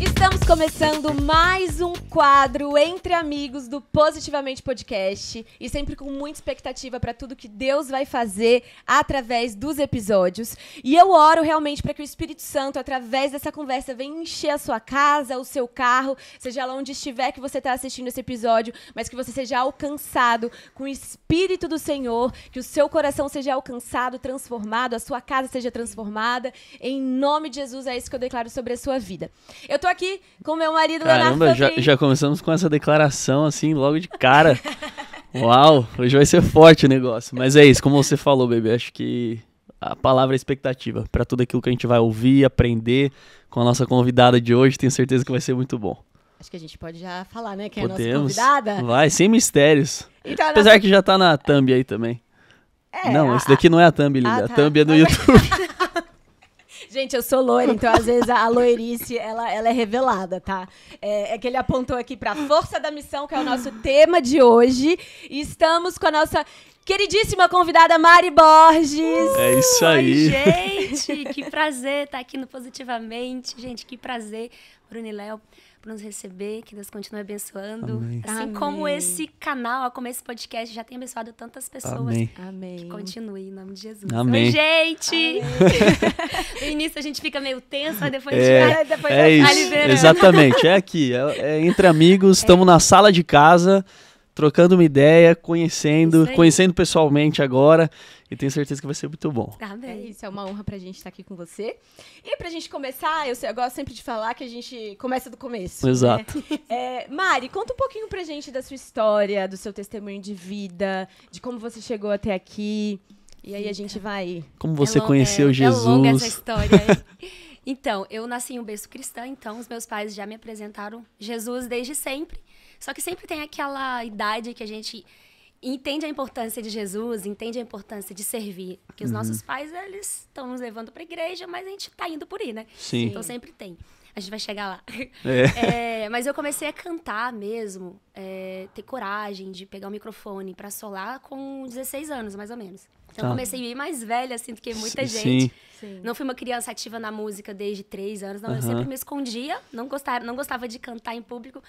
Estamos começando mais um quadro entre amigos do Positivamente Podcast e sempre com muita expectativa para tudo que Deus vai fazer através dos episódios. E eu oro realmente para que o Espírito Santo, através dessa conversa, venha encher a sua casa, o seu carro, seja lá onde estiver que você está assistindo esse episódio, mas que você seja alcançado com o Espírito do Senhor, que o seu coração seja alcançado, transformado, a sua casa seja transformada. Em nome de Jesus, é isso que eu declaro sobre a sua vida. Eu tô aqui com meu marido Caramba, Leonardo. Já, já começamos com essa declaração assim, logo de cara. Uau, hoje vai ser forte o negócio. Mas é isso, como você falou, bebê, acho que a palavra é expectativa para tudo aquilo que a gente vai ouvir, aprender com a nossa convidada de hoje. Tenho certeza que vai ser muito bom. Acho que a gente pode já falar, né? Quem Podemos. é a nossa convidada. Vai, sem mistérios. Então, Apesar nossa... que já tá na thumb aí também. É, não, a... esse daqui não é a thumb, Linda. Ah, tá. A thumb é do é. YouTube. Gente, eu sou loira, então às vezes a loirice, ela, ela é revelada, tá? É, é que ele apontou aqui pra força da missão, que é o nosso tema de hoje. E estamos com a nossa queridíssima convidada Mari Borges. é isso aí. Oi, gente, que prazer estar aqui no Positivamente. Gente, que prazer, Bruno e Léo por nos receber, que Deus continue abençoando. Amém. Assim Amém. como esse canal, como esse podcast já tem abençoado tantas pessoas. Amém. Que continue, em nome de Jesus. Amém. Oi, gente! no início a gente fica meio tenso, mas depois é, é a gente depois é isso. Exatamente, é aqui. É, é entre amigos, estamos é. na sala de casa, trocando uma ideia, conhecendo, conhecendo pessoalmente agora. E tenho certeza que vai ser muito bom. Amém. É isso, é uma honra pra gente estar tá aqui com você. E pra gente começar, eu, eu gosto sempre de falar que a gente começa do começo. Né? Exato. Né? É, Mari, conta um pouquinho pra gente da sua história, do seu testemunho de vida, de como você chegou até aqui. E aí a gente vai. Como é você é longa, conheceu Jesus? É longa essa história. então, eu nasci em um berço cristão, então os meus pais já me apresentaram Jesus desde sempre. Só que sempre tem aquela idade que a gente entende a importância de Jesus, entende a importância de servir. Porque os uhum. nossos pais, eles estão nos levando para a igreja, mas a gente está indo por aí, né? Sim. Então sempre tem. A gente vai chegar lá. É. É, mas eu comecei a cantar mesmo, é, ter coragem de pegar o microfone para solar com 16 anos, mais ou menos. Então tá. comecei ir mais velha, assim, do que muita sim, gente. Sim. Não fui uma criança ativa na música desde 3 anos, não. Uhum. Eu sempre me escondia, não gostava, não gostava de cantar em público.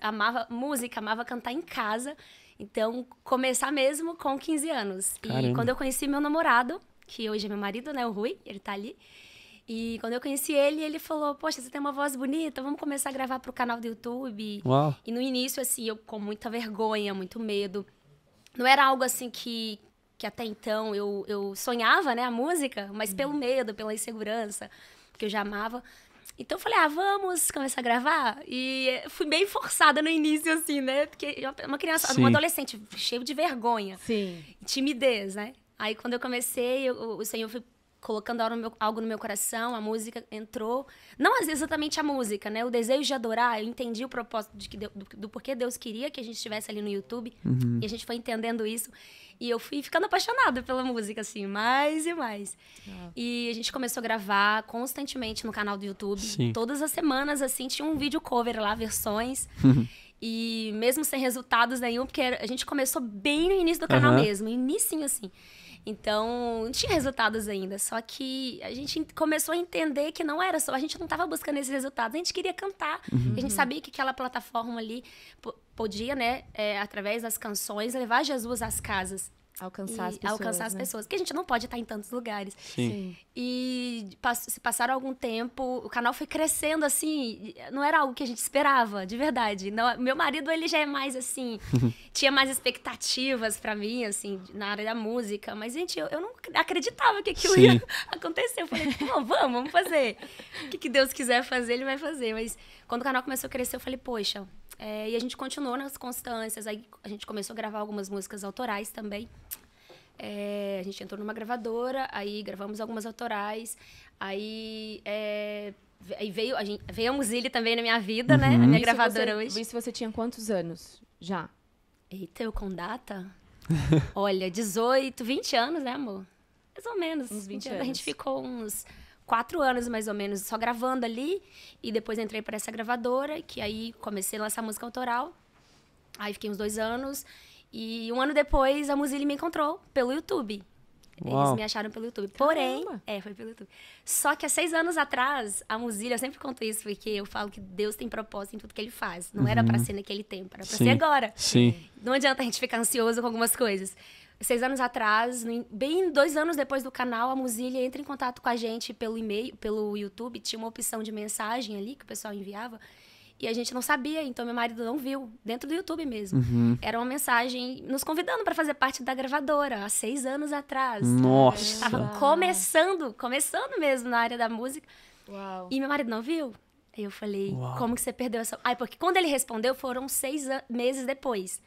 Amava música, amava cantar em casa. Então, começar mesmo com 15 anos. Caramba. E quando eu conheci meu namorado, que hoje é meu marido, né, o Rui, ele tá ali. E quando eu conheci ele, ele falou: Poxa, você tem uma voz bonita, vamos começar a gravar pro canal do YouTube. Uau. E no início, assim, eu com muita vergonha, muito medo. Não era algo assim que, que até então eu, eu sonhava, né, a música, mas hum. pelo medo, pela insegurança, que eu já amava. Então eu falei, ah, vamos começar a gravar? E fui bem forçada no início, assim, né? Porque uma criança, Sim. uma adolescente, cheio de vergonha. Sim. Timidez, né? Aí quando eu comecei, eu, o Senhor foi colocando algo no, meu, algo no meu coração, a música entrou. Não exatamente a música, né? O desejo de adorar, eu entendi o propósito de que, do, do porquê Deus queria que a gente estivesse ali no YouTube. Uhum. E a gente foi entendendo isso. E eu fui ficando apaixonada pela música, assim, mais e mais. Ah. E a gente começou a gravar constantemente no canal do YouTube. Sim. Todas as semanas, assim, tinha um vídeo cover lá, versões. e mesmo sem resultados nenhum, porque a gente começou bem no início do canal mesmo, inicinho assim. Então, não tinha resultados ainda. Só que a gente começou a entender que não era só. A gente não estava buscando esses resultados. A gente queria cantar. Uhum. A gente sabia que aquela plataforma ali podia, né, é, através das canções, levar Jesus às casas. Alcançar as pessoas. Alcançar as né? pessoas. Porque a gente não pode estar em tantos lugares. Sim. Sim. E se passaram algum tempo, o canal foi crescendo assim. Eh, não era algo que a gente esperava, de verdade. Não, meu marido, ele já é mais assim. tinha mais expectativas para mim, assim, na área da música. Mas, gente, eu, eu não acreditava que aquilo Sim. ia acontecer. Eu falei, vamos, vamos fazer. O que, que Deus quiser fazer, ele vai fazer. Mas quando o canal começou a crescer, eu falei, poxa, é, e a gente continuou nas constâncias, aí a gente começou a gravar algumas músicas autorais também. É, a gente entrou numa gravadora, aí gravamos algumas autorais, aí, é, aí veio, a gente, veio a também na minha vida, né? uhum. né? A minha isso gravadora você, hoje. Isso você tinha quantos anos já? Eita, eu com data? Olha, 18, 20 anos, né, amor? Mais ou menos. Uns 20, anos. A gente ficou uns quatro anos mais ou menos só gravando ali. E depois entrei para essa gravadora, que aí comecei a lançar música autoral. Aí fiquei uns dois anos. E um ano depois a Musili me encontrou pelo YouTube. Uau. Eles me acharam pelo YouTube. Porém, Caramba. é, foi pelo YouTube. Só que há seis anos atrás, a Musili eu sempre conto isso, porque eu falo que Deus tem propósito em tudo que ele faz. Não uhum. era para ser naquele tempo, era ser agora. Sim. Não adianta a gente ficar ansioso com algumas coisas seis anos atrás, bem dois anos depois do canal, a Muzilha entra em contato com a gente pelo e-mail, pelo YouTube. Tinha uma opção de mensagem ali que o pessoal enviava. E a gente não sabia, então meu marido não viu, dentro do YouTube mesmo. Uhum. Era uma mensagem nos convidando para fazer parte da gravadora, há seis anos atrás. Nossa! Eu tava começando, começando mesmo na área da música. Uau. E meu marido não viu. Eu falei, Uau. como que você perdeu essa. Ai, porque quando ele respondeu, foram seis meses depois.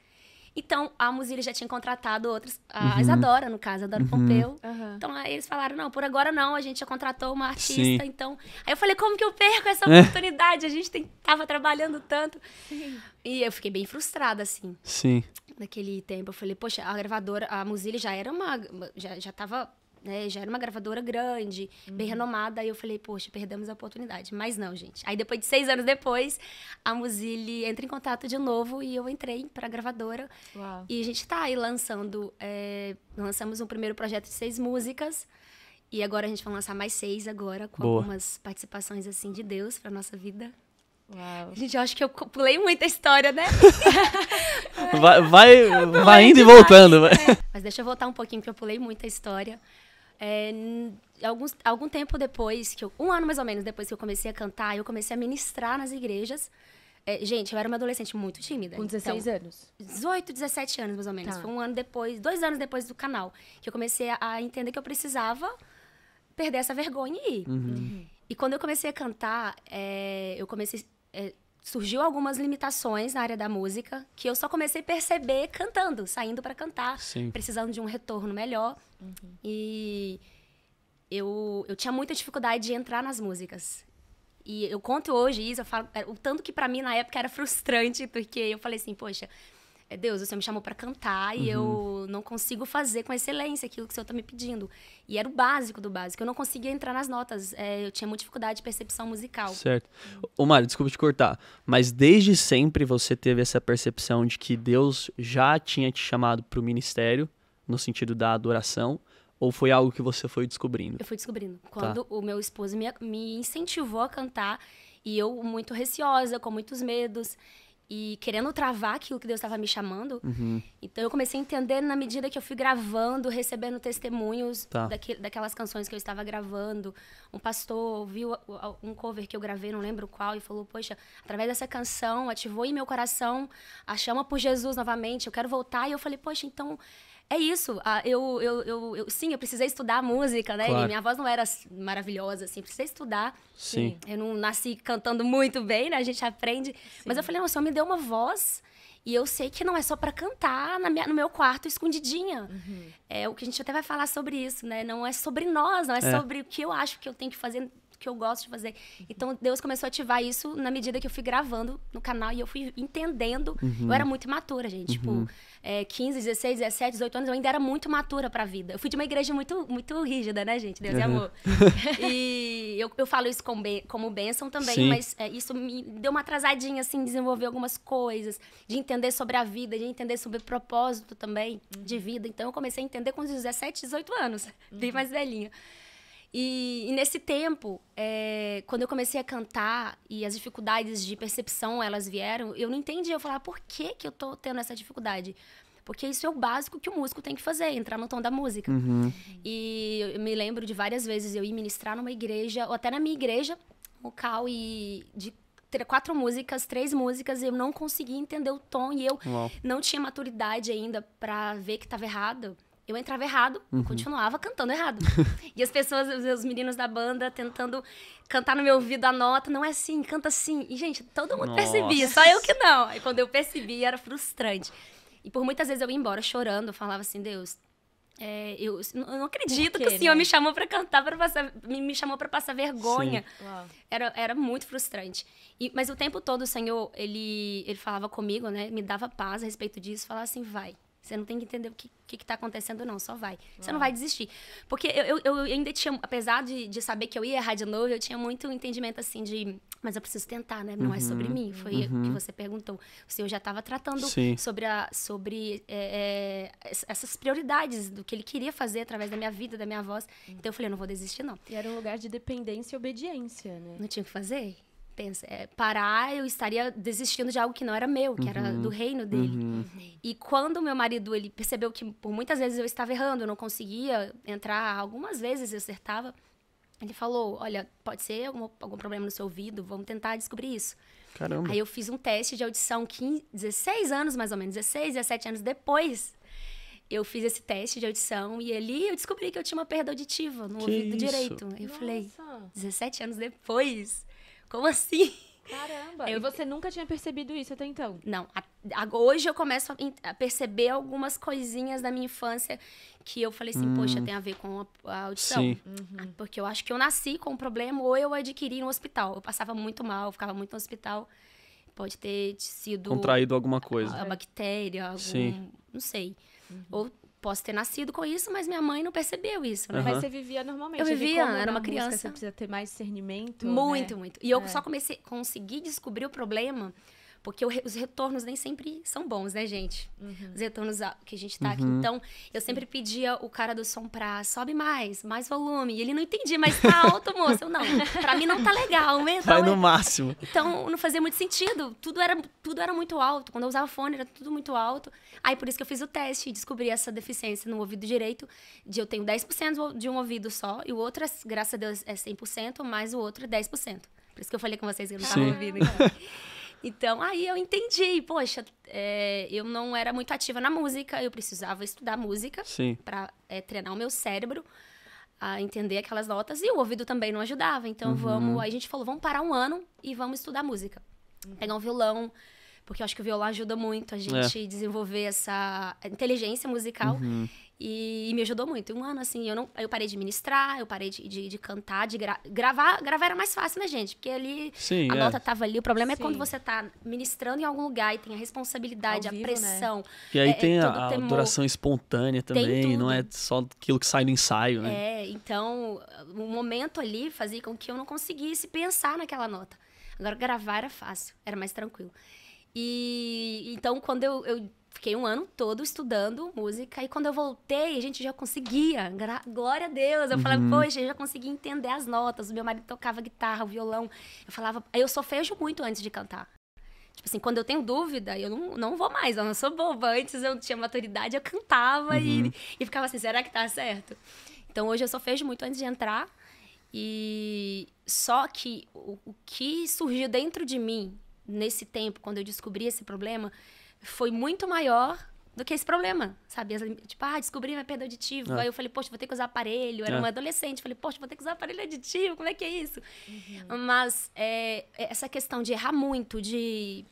Então, a Muzile já tinha contratado outras, a uhum. Isadora, no caso, a Isadora uhum. Pompeu. Uhum. Então, aí eles falaram, não, por agora não, a gente já contratou uma artista, Sim. então... Aí eu falei, como que eu perco essa é. oportunidade? a gente tem, tava trabalhando tanto. E eu fiquei bem frustrada, assim. Sim. Naquele tempo, eu falei, poxa, a gravadora, a Muzile já era uma... Já, já tava né? Já era uma gravadora grande, uhum. bem renomada. Aí eu falei, poxa, perdemos a oportunidade. Mas não, gente. Aí depois de seis anos depois, a Musili entra em contato de novo e eu entrei pra gravadora. Uau. E a gente tá aí lançando. É, lançamos um primeiro projeto de seis músicas. E agora a gente vai lançar mais seis agora, com Boa. algumas participações assim de Deus pra nossa vida. Uau. Gente, eu acho que eu pulei muita história, né? vai, vai, vai indo e voltando. É. Mas deixa eu voltar um pouquinho, porque eu pulei muita história. É, alguns, algum tempo depois, que eu, um ano mais ou menos depois que eu comecei a cantar, eu comecei a ministrar nas igrejas. É, gente, eu era uma adolescente muito tímida. Com 16 então, anos? 18, 17 anos mais ou menos. Tá. Foi um ano depois, dois anos depois do canal, que eu comecei a entender que eu precisava perder essa vergonha e ir. Uhum. Uhum. E quando eu comecei a cantar, é, eu comecei. É, surgiu algumas limitações na área da música que eu só comecei a perceber cantando, saindo para cantar, Sim. precisando de um retorno melhor. Uhum. E eu, eu tinha muita dificuldade de entrar nas músicas. E eu conto hoje isso, eu falo, é, o tanto que para mim na época era frustrante, porque eu falei assim, poxa, é Deus, o Senhor me chamou para cantar e eu uhum. não consigo fazer com excelência aquilo que o Senhor está me pedindo. E era o básico do básico. Eu não conseguia entrar nas notas. É, eu tinha muita dificuldade de percepção musical. Certo. Ô, Mário, desculpa te cortar, mas desde sempre você teve essa percepção de que Deus já tinha te chamado para o ministério, no sentido da adoração, ou foi algo que você foi descobrindo? Eu fui descobrindo. Tá. Quando tá. o meu esposo me, me incentivou a cantar e eu muito receosa, com muitos medos e querendo travar aquilo que Deus estava me chamando. Uhum. Então eu comecei a entender na medida que eu fui gravando, recebendo testemunhos tá. daque, daquelas canções que eu estava gravando. Um pastor viu um cover que eu gravei, não lembro qual, e falou: Poxa, através dessa canção ativou em meu coração a chama por Jesus novamente, eu quero voltar. E eu falei: Poxa, então é isso. Ah, eu, eu, eu, eu, sim, eu precisei estudar música, né? Claro. Minha voz não era maravilhosa, assim. Precisei estudar. Sim. Eu não nasci cantando muito bem, né? A gente aprende. Sim. Mas eu falei, não, o senhor me deu uma voz. E eu sei que não é só para cantar na minha, no meu quarto escondidinha. Uhum. É o que a gente até vai falar sobre isso, né? Não é sobre nós, não é, é, sobre o que eu acho que eu tenho que fazer porque eu gosto de fazer. Então Deus começou a ativar isso na medida que eu fui gravando no canal e eu fui entendendo. Uhum. Eu era uhum. muito imatura, gente. Tipo, uhum. Tipo, é, 15, 16, 17, 18 anos, eu ainda era muito matura pra vida. Eu fui de uma igreja muito, muito rígida, né, gente? Deus é uhum. é amor. e eu, eu falo isso com como bênção também, Sim. mas é, isso me deu uma atrasadinha, assim, desenvolver algumas coisas, de entender sobre a vida, de entender sobre propósito também de vida. Então eu comecei a entender com os 17, 18 anos, bem uhum. mais velhinha. E, e nesse tempo, é, quando eu comecei a cantar e as dificuldades de percepção elas vieram, eu não entendia. Eu falava, por que, que eu tô tendo essa dificuldade? Porque isso é o básico que o músico tem que fazer, entrar no tom da música. Uhum. E eu me lembro de várias vezes eu ir ministrar numa igreja, ou até na minha igreja, local, e de quatro músicas, três músicas, e eu não conseguia entender o tom e eu Uau. não tinha maturidade ainda para ver que estava errado eu entrava errado uhum. continuava cantando errado. e as pessoas, os meninos da banda, tentando cantar no meu ouvido a nota, não é assim, canta assim. E, gente, todo mundo Nossa. percebia, só eu que não. E quando eu percebi, era frustrante. E por muitas vezes eu ia embora chorando, falava assim, Deus, é, eu, eu, não acredito quê, que o senhor né? me chamou para cantar, para passar, me, me chamou para passar vergonha. Era, era muito frustrante. E, mas o tempo todo o Senhor, ele, ele falava comigo, né? Me dava paz a respeito disso, falava assim, vai, você não tem que entender o que, que, que tá acontecendo, não, só vai. Uhum. Você não vai desistir. Porque eu, eu, eu ainda tinha, apesar de, de saber que eu ia errar de novo, eu tinha muito entendimento assim de. Mas eu preciso tentar, né? Não uhum. é sobre uhum. mim. Foi o uhum. que você perguntou. O senhor já estava tratando Sim. sobre, a, sobre é, é, essas prioridades do que ele queria fazer através da minha vida, da minha voz. Então eu falei, eu não vou desistir, não. E era um lugar de dependência e obediência, né? Não tinha o que fazer? pensa, é, parar, eu estaria desistindo de algo que não era meu, que uhum. era do reino dele. Uhum. E quando meu marido ele percebeu que por muitas vezes eu estava errando, eu não conseguia entrar, algumas vezes eu acertava, ele falou: Olha, pode ser algum, algum problema no seu ouvido, vamos tentar descobrir isso. Caramba. Aí eu fiz um teste de audição 15, 16 anos mais ou menos, 16, 17 anos depois eu fiz esse teste de audição e ali eu descobri que eu tinha uma perda auditiva no que ouvido isso? direito. Eu Nossa. falei, 17 anos depois. Como assim? Caramba! Eu... E você nunca tinha percebido isso até então? Não. A, a, hoje eu começo a, a, perceber algumas coisinhas da minha infância que eu falei assim, hum. poxa, tem a ver com a, audição. Sim. Uhum. Ah, porque eu acho que eu nasci com um problema ou eu adquiri no hospital. Eu passava muito mal, ficava muito no hospital. Pode ter sido... Contraído alguma coisa. A, bactéria, algum... Sim. Não sei. Uhum. Ou Posso ter nascido com isso, mas minha mãe não percebeu isso, né? Mas você vivia normalmente. Eu vivia, era uma criança. Música, você precisa ter mais discernimento. Né? Muito, né? muito. E eu é. só comecei, consegui descobrir o problema porque os retornos nem sempre são bons, né, gente? Uhum. Os retornos que a gente tá aqui. Uhum. Então, eu sempre pedia o cara do som pra sobe mais, mais volume. E ele não entendia, mas tá alto, moço. Eu não, pra mim não tá legal, né? Então, Vai no é... máximo. Então, não fazia muito sentido. Tudo era, tudo era muito alto. Quando eu usava fone, era tudo muito alto. Aí, por isso que eu fiz o teste e descobri essa deficiência no ouvido direito. De eu tenho 10% de um ouvido só, e o outro, é, graças a Deus, é 100%, mas o outro é 10%. Por isso que eu falei com vocês que eu não tava Sim. ouvindo. Então. Então, aí eu entendi, poxa, é, eu não era muito ativa na música, eu precisava estudar música para é, treinar o meu cérebro a entender aquelas notas e o ouvido também não ajudava. Então, uhum. vamos, a gente falou, vamos parar um ano e vamos estudar música. Pegar um violão, porque eu acho que o violão ajuda muito a é. gente é. desenvolver essa inteligência musical. Uhum. E, e, me ajudou muito. Um ano, assim, eu não eu parei de ministrar, eu parei de, de, de cantar, de gra gravar. Gravar era mais fácil, né, gente? Porque ali Sim, a é. nota tava ali. O problema Sim. é quando você tá ministrando em algum lugar e tem a responsabilidade, vivo, a né? pressão. Né? E aí é, é tem é a, a espontânea também, não é só aquilo que sai no ensaio, né? É, então o momento ali fazia com que eu não conseguisse pensar naquela nota. Agora, gravar era fácil, era mais tranquilo. E então, quando eu, eu Fiquei um ano todo estudando música e quando eu voltei, a gente já conseguia. Glória a Deus. Eu uhum. falava, poxa, eu já conseguia entender as notas. O meu marido tocava guitarra, violão. Eu falava, eu sofrejo muito antes de cantar. Tipo assim, quando eu tenho dúvida, eu não, não vou mais, eu não sou boba. Antes eu tinha maturidade, eu cantava uhum. e, e ficava assim, será que tá certo? Então hoje eu fejo muito antes de entrar. E só que o, o que surgiu dentro de mim nesse tempo, quando eu descobri esse problema, foi muito maior do que esse problema, sabe? Tipo, ah, descobri minha perda auditiva. É. Aí eu falei, poxa, vou ter que usar aparelho. Eu era é. uma adolescente. Falei, poxa, vou ter que usar aparelho auditivo. Como é que é isso? Uhum. Mas é, é essa questão de errar muito, de,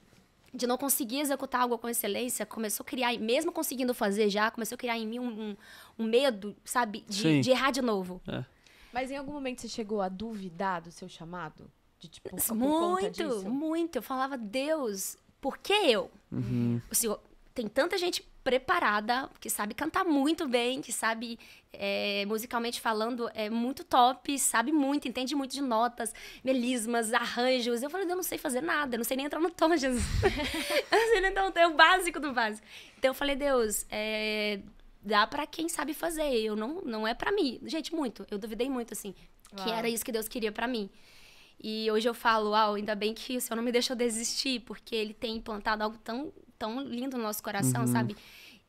de não conseguir executar algo com excelência, começou a criar, mesmo conseguindo fazer já, começou a criar em mim um, um, um medo, sabe? De, de, errar de novo. É. Mas em algum momento você chegou a duvidar do seu chamado? De, tipo, muito, muito. Eu falava, Deus, por que eu? Uhum. O assim, senhor, tem tanta gente preparada, que sabe cantar muito bem, que sabe, é, musicalmente falando, é muito top, sabe muito, entende muito de notas, melismas, arranjos. Eu falei, eu não sei fazer nada, eu não sei nem entrar no tom, Jesus. eu não sei nem entrar no tom, é o básico do básico. Então eu falei, Deus, é, dá para quem sabe fazer, eu não, não é para mim. Gente, muito, eu duvidei muito, assim, Uau. que era isso que Deus queria para mim. E hoje eu falo, uau, ainda bem que o Senhor não me deixou desistir, porque Ele tem implantado algo tão, tão lindo no nosso coração, uhum. sabe?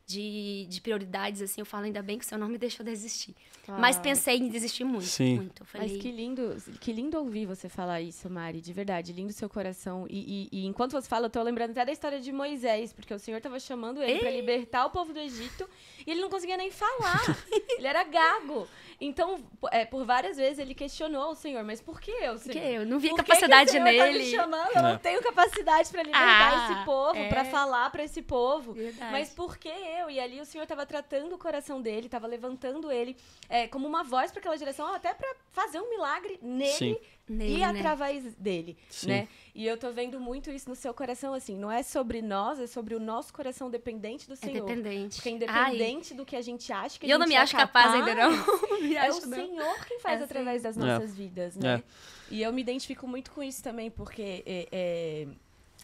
de, de prioridades, assim, eu falo, ainda bem que o seu nome deixou desistir. Ah. Mas pensei em desistir muito, Sim. muito. Falei... Mas que lindo, que lindo ouvir você falar isso, Mari, de verdade, lindo seu coração. E, e, e enquanto você fala, eu tô lembrando até da história de Moisés, porque o Senhor estava chamando ele para libertar o povo do Egito e ele não conseguia nem falar. ele era gago. Então, é, por várias vezes ele questionou o Senhor, mas por que eu, Senhor? que eu não vi por capacidade que que tá nele. Tá chamando? Eu não. não é. tenho capacidade para libertar ah, esse povo, é... para falar para esse povo. Verdade. Mas por que eu? E ali o senhor estava tratando o coração dele, estava levantando ele é, como uma voz para aquela direção, até para fazer um milagre nele Sim. e nele, né? através né? dele, Sim. né? E eu tô vendo muito isso no seu coração, assim, não é sobre nós, é sobre o nosso coração dependente do é Senhor. É dependente. Porque é independente Ai. do que a gente acha que a eu gente Eu não me é acho capaz, capaz ainda, não. me é acho, o não. Senhor quem faz é através das nossas vidas, né? E eu me identifico muito com isso também, porque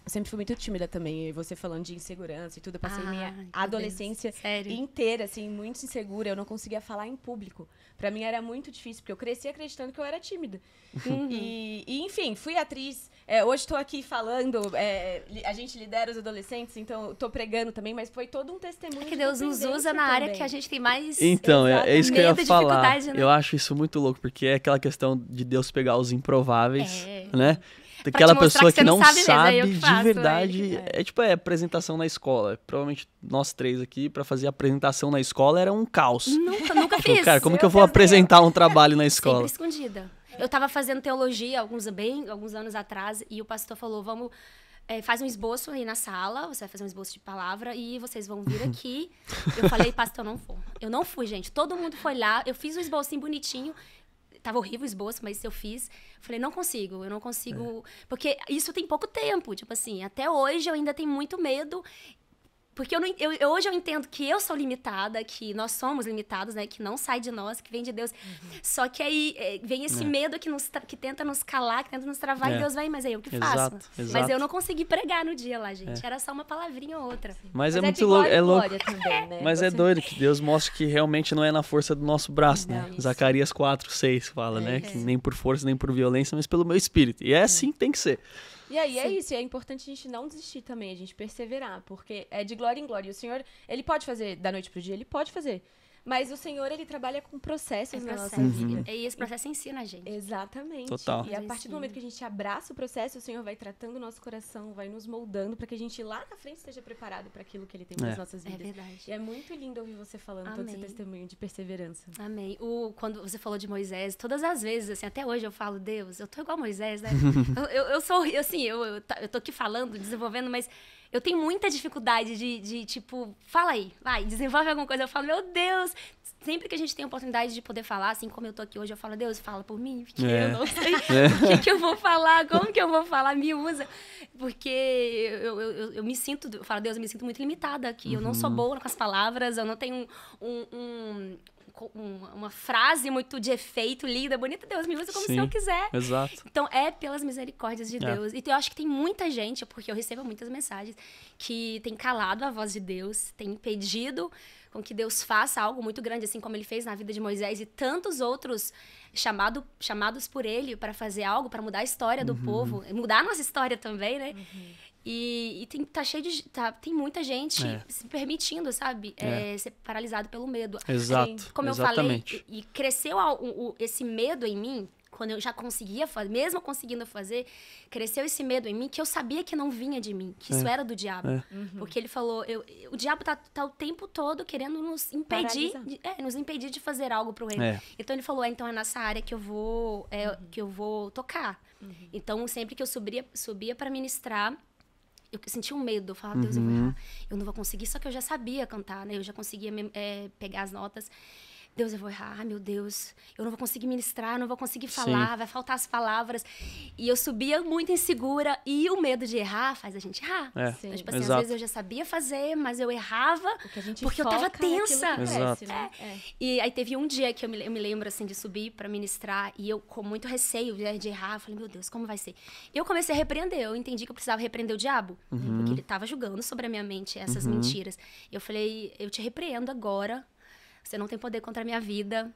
sempre fui muito tímida também. E você falando de insegurança e tudo, eu passei ah, minha adolescência inteira, assim, muito insegura. Eu não conseguia falar em público. Para mim era muito difícil, porque eu cresci acreditando que eu era tímida. Uhum. E, e, enfim, fui atriz. É, hoje estou aqui falando, é, a gente lidera os adolescentes, então estou pregando também, mas foi todo um testemunho. É que Deus nos usa na também. área que a gente tem mais. Então, é, é Exato. é, isso que eu ia falar. Né? Eu acho isso muito louco, porque é aquela questão de Deus pegar os improváveis, é. né? Daquela pessoa que, que não sabe, sabe mesmo, é faço, de é, verdade. Tipo, é. é. tipo, é apresentação na escola. Provavelmente nós três aqui, para fazer apresentação na escola, era um caos. Nunca, nunca tipo, fiz. cara, como eu que eu vou apresentar um trabalho na escola? Sempre escondida. Eu tava fazendo teologia alguns, bem, alguns anos atrás e o pastor falou: vamos. É, faz um esboço aí na sala, você vai fazer um esboço de palavra e vocês vão vir aqui. eu falei, pastor, eu não vou. Eu não fui, gente. Todo mundo foi lá, eu fiz um esboço bonitinho tava horrível o esboço, mas eu fiz. Falei, não consigo, eu não consigo. É. Porque isso tem pouco tempo, tipo assim, até hoje eu ainda tenho muito medo porque eu, não, eu, eu hoje eu entendo que eu sou limitada, que nós somos limitados, né? Que não sai de nós, que vem de Deus. Uhum. Só que aí é, vem esse é. medo que, nos, que tenta nos calar, que tenta nos travar, é. e Deus vai, mas é eu que faço. Exato, Mas eu não consegui pregar no dia lá, gente. É. Era só uma palavrinha ou outra. Mas, mas é, é muito louco. É louco. Também, né? Mas é doido que Deus mostra que realmente não é na força do nosso braço, né? não, é né? Isso. Zacarias 4, 6 fala, né? Que nem por força, nem por violência, mas pelo meu espírito. E é assim que tem que ser. E aí é Sim. é isso, e é importante a gente não desistir também, a gente perseverar, porque é de glória em glória. E o Senhor, ele pode fazer da noite pro dia, ele pode fazer. Mas o Senhor, ele trabalha com processos é na nossa vida. Uhum. É, e esse processo ensina a gente. Exatamente. Total. E a partir do momento que a gente abraça o processo, o Senhor vai tratando o nosso coração, vai nos moldando para que a gente lá na frente esteja preparado para aquilo que ele tem para as é. nossas é vidas. É verdade. E é muito lindo ouvir você falando Amém. todo esse testemunho de perseverança. Amém. O, quando você falou de Moisés, todas as vezes, assim, até hoje eu falo, Deus, eu tô igual a Moisés, né? eu, eu, eu, sou, assim, eu, eu, eu tô aqui falando, desenvolvendo, mas eu tenho muita dificuldade de, de, tipo, fala aí, vai, desenvolve alguma coisa. Eu falo, meu Deus, sempre que a gente tem a oportunidade de poder falar, assim como eu tô aqui hoje, eu falo, Deus, fala por mim, porque é. eu não sei é. o que, que, eu vou falar, como que eu vou falar, me usa. Porque eu, eu, eu me sinto, eu falo, Deus, eu me sinto muito limitada aqui. Uhum. Eu não sou uhum. boa com as palavras, eu não tenho um, um, uma, uma frase muito de efeito, linda, bonita, Deus me usa como Sim, se eu quiser. Exato. Então é pelas misericórdias de é. Deus. E eu acho que tem muita gente, é porque eu recebo muitas mensagens, que tem calado a voz de Deus, tem impedido com que Deus faça algo muito grande, assim como ele fez na vida de Moisés e tantos outros chamado, chamados por ele para fazer algo, para mudar a história do uhum. povo, mudar a nossa história também, né? Uhum. E, e, tem, tá cheio de. Tá, tem muita gente é. se permitindo, sabe? É. É, ser paralisado pelo medo. Exato. Assim, como exatamente. eu falei, e, e cresceu a, o, o, esse medo em mim, quando eu já conseguia fazer, mesmo conseguindo fazer, cresceu esse medo em mim que eu sabia que não vinha de mim, que isso é, era do diabo. É. Uhum. Porque ele falou: eu, o diabo tá, tá o tempo todo querendo nos impedir, de, é, nos impedir de fazer algo pro reino. Então ele falou: então é nessa área que eu vou, uhum. que eu vou tocar. Uhum. Então sempre que eu subia, subia para ministrar eu senti um medo. Eu falava, Deus, uhum. eu vou uhum. errar. Eu não vou conseguir. Só que eu já sabia cantar, né? Eu já conseguia é, pegar as notas. Deus, eu vou errar, Ai, meu Deus, eu não vou conseguir ministrar, não vou conseguir falar, Sim. vai faltar as palavras. E eu subia muito insegura e o medo de errar faz a gente errar. É. Então, tipo assim, Exato. às vezes eu já sabia fazer, mas eu errava porque eu tava tensa. Né? É né? é. E aí teve um dia que eu me, eu me lembro assim de subir para ministrar e eu com muito receio de errar, eu falei, meu Deus, como vai ser? Eu comecei a repreender, eu entendi que eu precisava repreender o diabo, uhum. porque ele tava julgando sobre a minha mente essas uhum. mentiras. Eu falei, eu te repreendo agora você não tem poder contra a minha vida.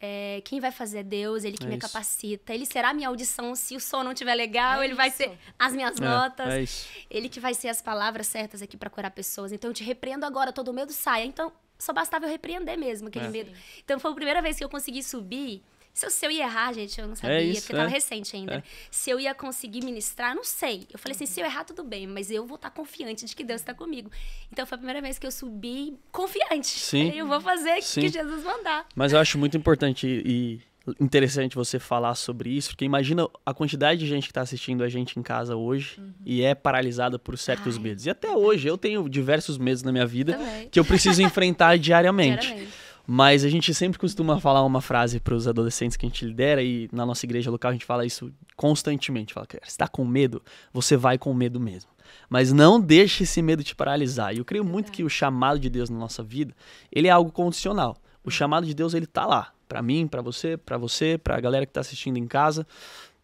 É, quem vai fazer é Deus, ele que é me isso. capacita. Ele será minha audição se o som não estiver legal, é ele isso. vai ser as minhas é, notas. É ele que vai ser as palavras certas aqui para curar pessoas. Então eu te repreendo agora, todo medo saia. Então só bastava eu repreender mesmo aquele é. medo. Então foi a primeira vez que eu consegui subir se, se eu ia errar, gente, eu não é sabia, é isso, porque é. tava recente ainda. É. Se eu ia conseguir ministrar, não sei. Eu falei assim, uhum. se eu errar, tudo bem, mas eu vou estar confiante de que Deus está comigo. Então foi a primeira vez que eu subi confiante. Sim. Eu vou fazer o que Jesus mandar. Mas eu acho muito importante e interessante você falar sobre isso, porque imagina a quantidade de gente que está assistindo a gente em casa hoje uhum. e é paralisada por certos Ai. medos. E até hoje eu tenho diversos medos na minha vida Também. que eu preciso enfrentar diariamente. diariamente. Mas a gente sempre costuma falar uma frase para os adolescentes que a gente lidera e na nossa igreja local a gente fala isso constantemente. Fala, cara, está com medo, você vai com medo mesmo. Mas não deixe esse medo te paralisar. E eu creio muito que o chamado de Deus na nossa vida, ele é algo condicional. O chamado de Deus ele tá lá, para mim, para você, para você, para a galera que está assistindo em casa.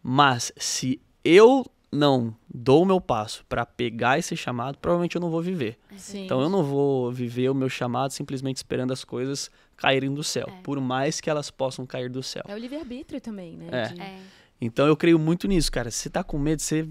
Mas se eu não dou o meu passo para pegar esse chamado, provavelmente eu não vou viver. É. Sim. Então eu não vou viver o meu chamado simplesmente esperando as coisas caírem do céu, é. por mais que elas possam cair do céu. É o livre-arbítrio também, né? É. De... É. Então eu creio muito nisso, cara. Se você tá com medo, você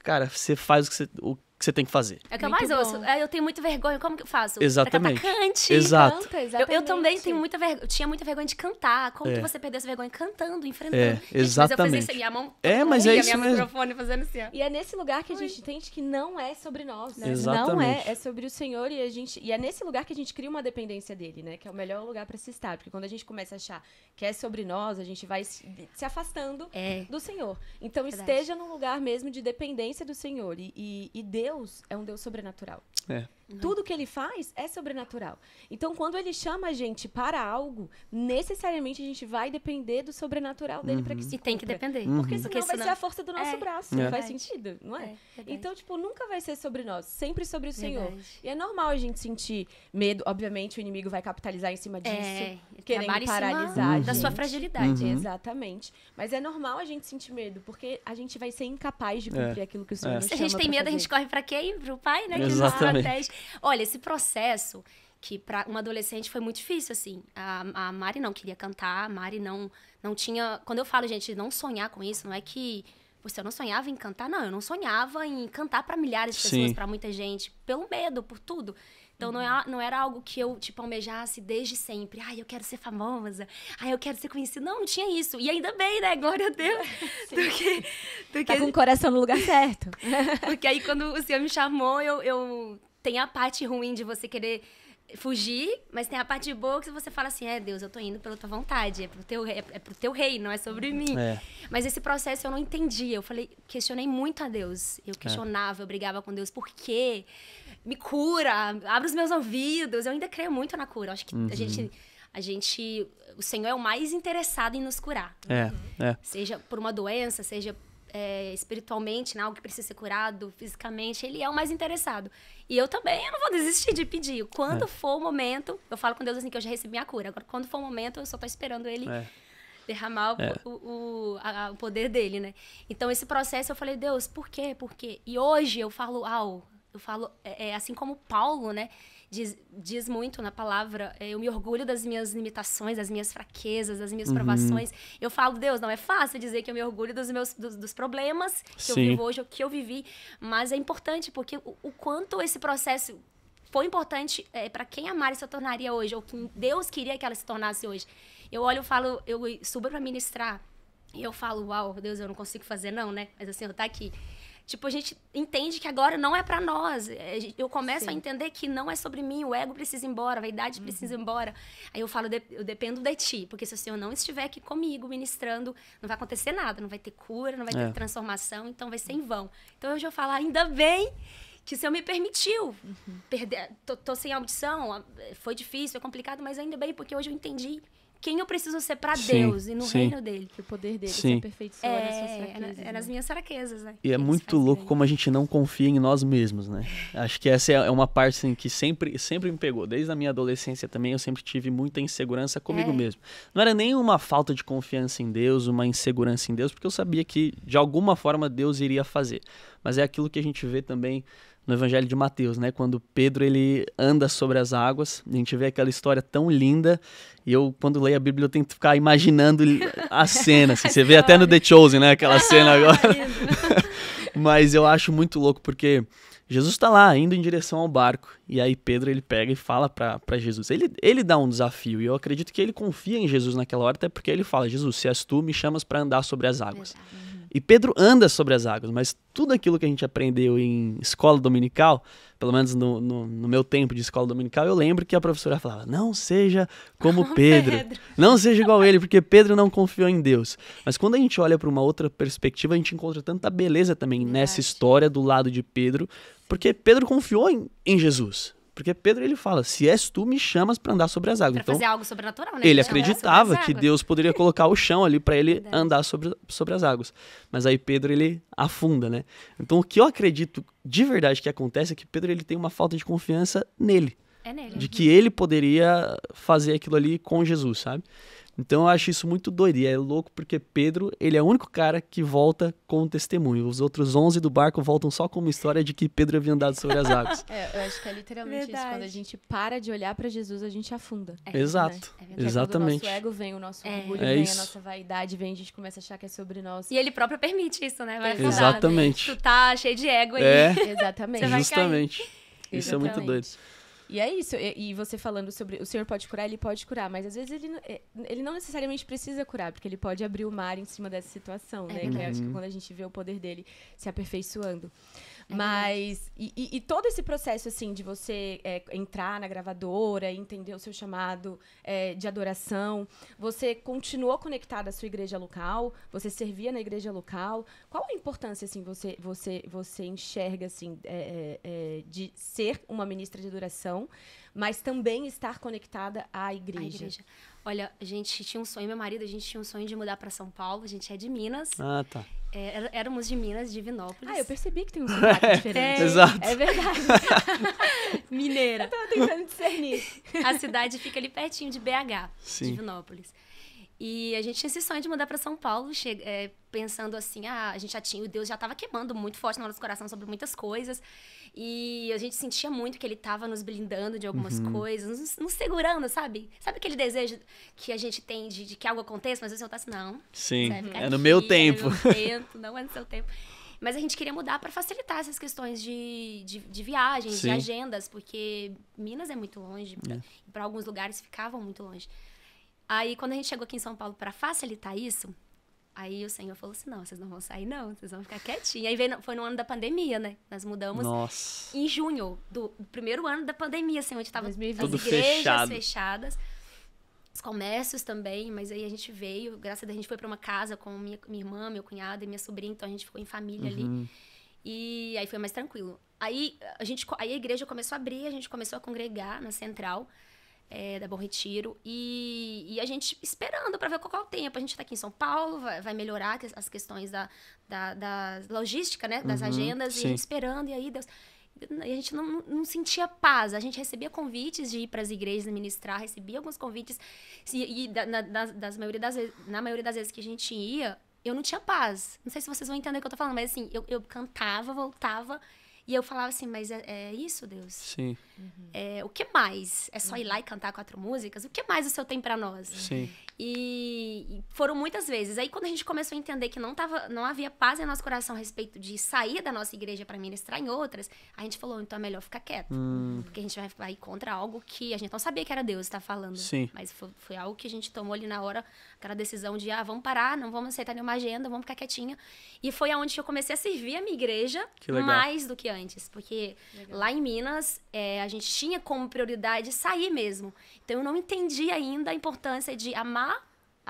cara, você faz o que você, o que você tem que fazer. É o que eu mais ouço. É, eu tenho muita vergonha, como que eu faço? Exatamente. Pra cante. Exato. Canta, exatamente. Eu, eu, também tenho muita vergonha. Eu tinha muita vergonha de cantar. Como é. que você perdeu essa vergonha cantando, enfrentando? É, exatamente. mas eu fazer isso, assim, minha mão. É, mas é isso minha microfone fazendo assim. E é nesse lugar que a gente entende que não é sobre nós, né? Exatamente. Não é, é sobre o Senhor e a gente e é nesse lugar que a gente cria uma dependência dele, né? Que é o melhor lugar para se estar, porque quando a gente começa a achar que é sobre nós, a gente vai se afastando é. do Senhor. Então Verdade. esteja num lugar mesmo de dependência do Senhor e, e, e Deus é um Deus sobrenatural. É. Uhum. Tudo que ele faz é sobrenatural. Então, quando ele chama a gente para algo, necessariamente a gente vai depender do sobrenatural dele uhum. para que se E tem que depender. Uhum. Porque, senão Porque senão vai ser a força do nosso é. braço. É. Não faz é. sentido, não é? é então, tipo, nunca vai ser sobre nós, sempre sobre o Senhor. Verdade. E é normal a gente sentir medo. Obviamente, o inimigo vai capitalizar em cima disso, é, querendo paralisar. Da sua fragilidade. Uhum. Exatamente. Mas é normal a gente sentir medo, porque a gente vai ser incapaz de cumprir é. aquilo que o Senhor é. nos Se a gente tem medo, fazer. a gente corre para quem? Pro pai, né? Que Exatamente. nos protege. Olha, esse processo que para uma adolescente foi muito difícil assim. A, a Mari não queria cantar, a Mari não não tinha, quando eu falo, gente, não sonhar com isso, não é que você eu não sonhava em cantar, não, eu não sonhava em cantar para milhares de pessoas, para muita gente, pelo medo, por tudo. Então não, é, uhum. não era algo que eu, tipo, almejasse desde sempre. Ai, eu quero ser famosa. Ai, eu quero ser conhecida. Não, não tinha isso. E ainda bem, né? Glória a Deus. Do que, do tá que... com o coração no lugar certo. Porque aí quando o senhor me chamou, eu, eu tem a parte ruim de você querer fugir, mas tem a parte boa que você fala assim, é Deus, eu tô indo pela tua vontade, é pro teu, é, é pro teu rei, não é sobre mim. É. Mas esse processo eu não entendia, eu falei, questionei muito a Deus, eu é. questionava, eu brigava com Deus, por quê? Me cura, abre os meus ouvidos, eu ainda creio muito na cura, eu acho que uhum. a gente... A gente, o Senhor é o mais interessado em nos curar. É, é, Seja por uma doença, seja é, espiritualmente, né, algo que precisa ser curado, fisicamente, ele é o mais interessado. E eu também eu não vou desistir de pedir. Quando é. for o momento, eu falo com Deus assim que eu já recebi minha cura. Agora, quando for o momento, eu só tô esperando ele. É. Derramar o, é. o, o, a, o, poder dele, né? Então, esse processo eu falei, Deus, por quê? Por quê? E hoje eu falo, au, eu falo, é, é assim como Paulo, né? diz, diz muito na palavra. É, eu me orgulho das minhas limitações, das minhas fraquezas, das minhas uhum. provações. Eu falo, Deus, não é fácil dizer que eu me orgulho dos meus dos, dos problemas que Sim. eu vivo hoje, que eu vivi. Mas é importante, porque o, o quanto esse processo foi importante é, para quem a Mari se tornaria hoje, ou quem Deus queria que ela se tornasse hoje. Eu olho e falo, eu subo para ministrar. E eu falo, uau, Deus, eu não consigo fazer não, né? Mas assim, eu tá aqui. Tipo, a gente entende que agora não é para nós. É, eu começo Sim. a entender que não é sobre mim, o ego precisa ir embora, a vaidade uhum. precisa ir embora. Aí eu falo, eu dependo de ti, porque se o Senhor não estiver aqui comigo ministrando, não vai acontecer nada, não vai ter cura, não vai ter é. transformação, então vai ser em vão. Então hoje eu falo, ainda bem que o Senhor me permitiu uhum. perder. Tô, tô sem audição, foi difícil, foi complicado, mas ainda bem, porque hoje eu entendi quem eu preciso ser para Deus e no sim. reino dele. Que o poder dele sim. se aperfeiçoa é, é nas suas fraquezas. É, é nas minhas fraquezas, né? E é, muito louco como a gente não confia em nós mesmos, né? Acho que essa é, é uma parte assim, que sempre, sempre me pegou. Desde a minha adolescência também, eu sempre tive muita insegurança comigo é. mesmo. Não era nem uma falta de confiança em Deus, uma insegurança em Deus, porque eu sabia que de alguma forma Deus iria fazer. Mas é aquilo que a gente vê também no Evangelho de Mateus, né? Quando Pedro ele anda sobre as águas, a gente vê aquela história tão linda. E eu quando leio a Bíblia eu tento ficar imaginando a cena. Assim. Você vê até no The Chosen, né? Aquela ah, cena agora. Mas eu acho muito louco porque Jesus está lá indo em direção ao barco e aí Pedro ele pega e fala para Jesus. Ele, ele dá um desafio e eu acredito que ele confia em Jesus naquela hora, até porque ele fala: Jesus, se és tu, me chamas para andar sobre as águas. E Pedro anda sobre as águas, mas tudo aquilo que a gente aprendeu em escola dominical, pelo menos no, no, no meu tempo de escola dominical, eu lembro que a professora falava: não seja como Pedro, não seja igual ele, porque Pedro não confiou em Deus. Mas quando a gente olha para uma outra perspectiva, a gente encontra tanta beleza também nessa história do lado de Pedro, porque Pedro confiou em, em Jesus. Porque Pedro ele fala: "Se és tu, me chamas para andar sobre as águas". Pra então, fazer algo sobrenatural, né? Ele acreditava que Deus poderia colocar o chão ali para ele andar sobre, sobre as águas. Mas aí Pedro ele afunda, né? Então o que eu acredito de verdade que acontece é que Pedro ele tem uma falta de confiança nele. É nele. De né? que ele poderia fazer aquilo ali com Jesus, sabe? Então eu acho isso muito doido. E é louco porque Pedro, ele é o único cara que volta com o testemunho. Os outros 11 do barco voltam só com uma história de que Pedro havia andado sobre as águas. é, eu acho que é literalmente verdade. isso. Quando a gente para de olhar para Jesus, a gente afunda. É né? Exato. É Exatamente. É o nosso ego vem, o nosso é. orgulho é vem, isso. a nossa vaidade vem, a gente começa a achar que é sobre nós. E ele próprio permite isso, né? Vai afundar, Exatamente. Né? Tu tá cheio de ego aí. É. Exatamente. Justamente. Isso Exatamente. é muito doido. E é isso. E, e, você falando sobre o senhor pode curar, ele pode curar, mas às vezes ele, é, ele não necessariamente precisa curar, porque ele pode abrir o mar em cima dessa situação, né? É. Que é, acho uhum. que quando a gente vê o poder dele se aperfeiçoando. É mas. E, e, e, todo esse processo, assim, de você é, entrar na gravadora, entender o seu chamado é, de adoração, você continuou conectada à sua igreja local, você servia na igreja local. Qual a importância, assim, você, você, você enxerga, assim, é, é, é de ser uma ministra de adoração, mas também estar conectada à igreja? À igreja. Olha, a gente tinha um sonho, meu marido, a gente tinha um sonho de mudar para São Paulo, a gente é de Minas. Ah, tá. É, éramos de Minas, Divinópolis. Ah, eu percebi que tem um sotaque é, diferente. É, exato. É verdade. Mineira. Eu tava tentando discernir. A cidade fica ali pertinho de BH, Sim. Divinópolis. E a gente tinha esse sonho de mudar para São Paulo, chega, é, pensando assim, ah, a gente já tinha, o Deus já estava queimando muito forte no nosso coração sobre muitas coisas. E a gente sentia muito que ele tava nos blindando de algumas uhum. coisas, nos, nos, segurando, sabe? Sabe aquele desejo que a gente tem de, de que algo aconteça, mas você não tá assim, não. Sim, é aqui, no meu tempo. É no tempo, não é no seu tempo. Mas a gente queria mudar para facilitar essas questões de, de, de viagens, Sim. de agendas, porque Minas é muito longe, é. para alguns lugares ficavam muito longe. Aí, quando a gente chegou aqui em São Paulo para facilitar isso, Aí o Senhor falou assim: não, vocês não vão sair, não, vocês vão ficar quietinhos. Aí veio, foi no ano da pandemia, né? Nós mudamos Nossa. em junho, do, do primeiro ano da pandemia, assim, onde estavam as igrejas fechado. fechadas, os comércios também, mas aí a gente veio, graças a Deus, a gente foi para uma casa com minha, minha irmã, meu cunhado e minha sobrinha, então a gente ficou em família uhum. ali. E aí foi mais tranquilo. Aí a, gente, aí a igreja começou a abrir, a gente começou a congregar na central é, da Bom Retiro. E, e a gente esperando para ver qual é o tempo. A gente está aqui em São Paulo, vai, vai melhorar as questões da, da, da logística, né? Das uhum, agendas, sim. e a gente esperando, e aí Deus. E a gente não, não sentia paz. A gente recebia convites de ir para as igrejas ministrar, recebia alguns convites. E, e da, na, das, das maioria das vezes, na maioria das vezes que a gente ia, eu não tinha paz. Não sei se vocês vão entender o que eu tô falando, mas assim, eu, eu cantava, voltava e eu falava assim, mas é, é isso, Deus? Sim. Uhum. É, o que mais? É só ir uhum. lá e cantar quatro músicas? O que mais o Senhor tem para nós? Sim. E, foram muitas vezes. Aí quando a gente começou a entender que não, tava, não havia paz em nosso coração a respeito de sair da nossa igreja para ministrar em outras, a gente falou, então é melhor ficar quieto. Hum. Porque a gente vai, vai contra algo que a gente não sabia que era Deus está falando. Sim. Mas foi, foi, algo que a gente tomou ali na hora, aquela decisão de, ah, vamos parar, não vamos aceitar nenhuma agenda, vamos ficar quietinha. E foi aonde eu comecei a servir a minha igreja mais do que antes. Porque legal. lá em Minas, é, a gente tinha como prioridade sair mesmo. Então eu não entendi ainda a importância de amar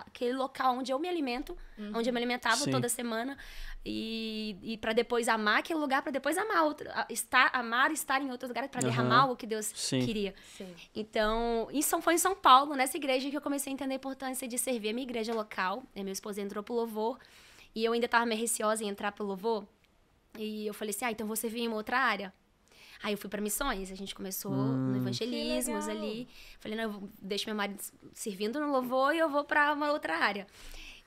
aquele local onde eu me alimento, uhum. onde eu me alimentava Sim. toda semana e, e para depois amar aquele lugar, para depois amar outro, estar, amar estar em outro lugar para uhum. derramar o que Deus Sim. queria. Sim. Então, isso foi em São Paulo, nessa igreja que eu comecei a entender a importância de servir a minha igreja local. Né, meu esposo entrou pro louvor e eu ainda estava meio receosa em entrar pro louvor. E eu falei assim: "Ah, então você vir em uma outra área?" Aí eu fui para missões, a gente começou hum, no evangelismos ali. Falei, não, eu deixo meu marido servindo no louvor e eu vou para uma outra área.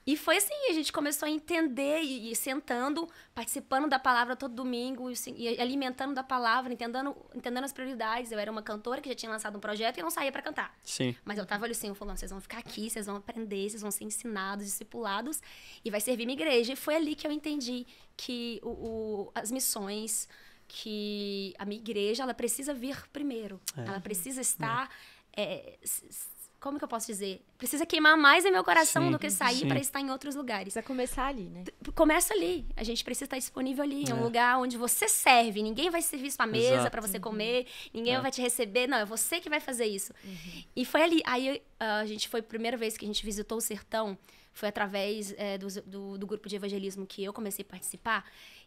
E foi assim, a gente começou a entender e, e sentando, participando da palavra todo domingo, e, assim, e, alimentando da palavra, entendendo, entendendo as prioridades. Eu era uma cantora que já tinha lançado um projeto e não saía para cantar. Sim. Mas eu tava ali assim, eu falando, vocês vão ficar aqui, vocês vão aprender, vocês vão ser ensinados, discipulados, e vai servir minha igreja. E foi ali que eu entendi que o, o as missões, que a minha igreja ela precisa vir primeiro. É. Ela precisa estar. É. É, como que eu posso dizer? Precisa queimar mais em meu coração sim, do que sair para estar em outros lugares. Precisa começar ali, né? Começa ali. A gente precisa estar disponível ali. É um é. lugar onde você serve. Ninguém vai servir sua mesa para você comer. Ninguém é. vai te receber. Não, é você que vai fazer isso. Uhum. E foi ali. Aí ah, a gente foi a primeira vez que a gente visitou o sertão. Foi através eh, do, do, do grupo de evangelismo que eu comecei a participar.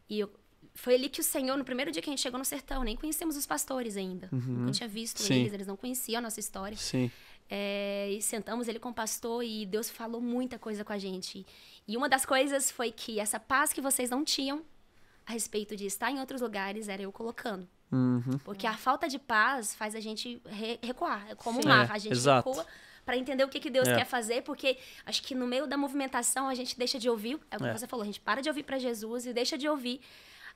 E eu foi ali que o Senhor, no primeiro dia que a gente chegou no sertão, nem conhecemos os pastores ainda. Uhum. Não tinha visto Sim. eles, eles não conheciam a nossa história. Sim. É, e sentamos ele com o pastor e Deus falou muita coisa com a gente. E uma das coisas foi que essa paz que vocês não tinham a respeito de estar em outros lugares era eu colocando. Uhum. Porque a falta de paz faz a gente recuar. É como Sim. mar, é, a gente Exato. recua para entender o que, que Deus é. quer fazer, porque acho que no meio da movimentação a gente deixa de ouvir, é como é. você falou, a gente para de ouvir para Jesus e deixa de ouvir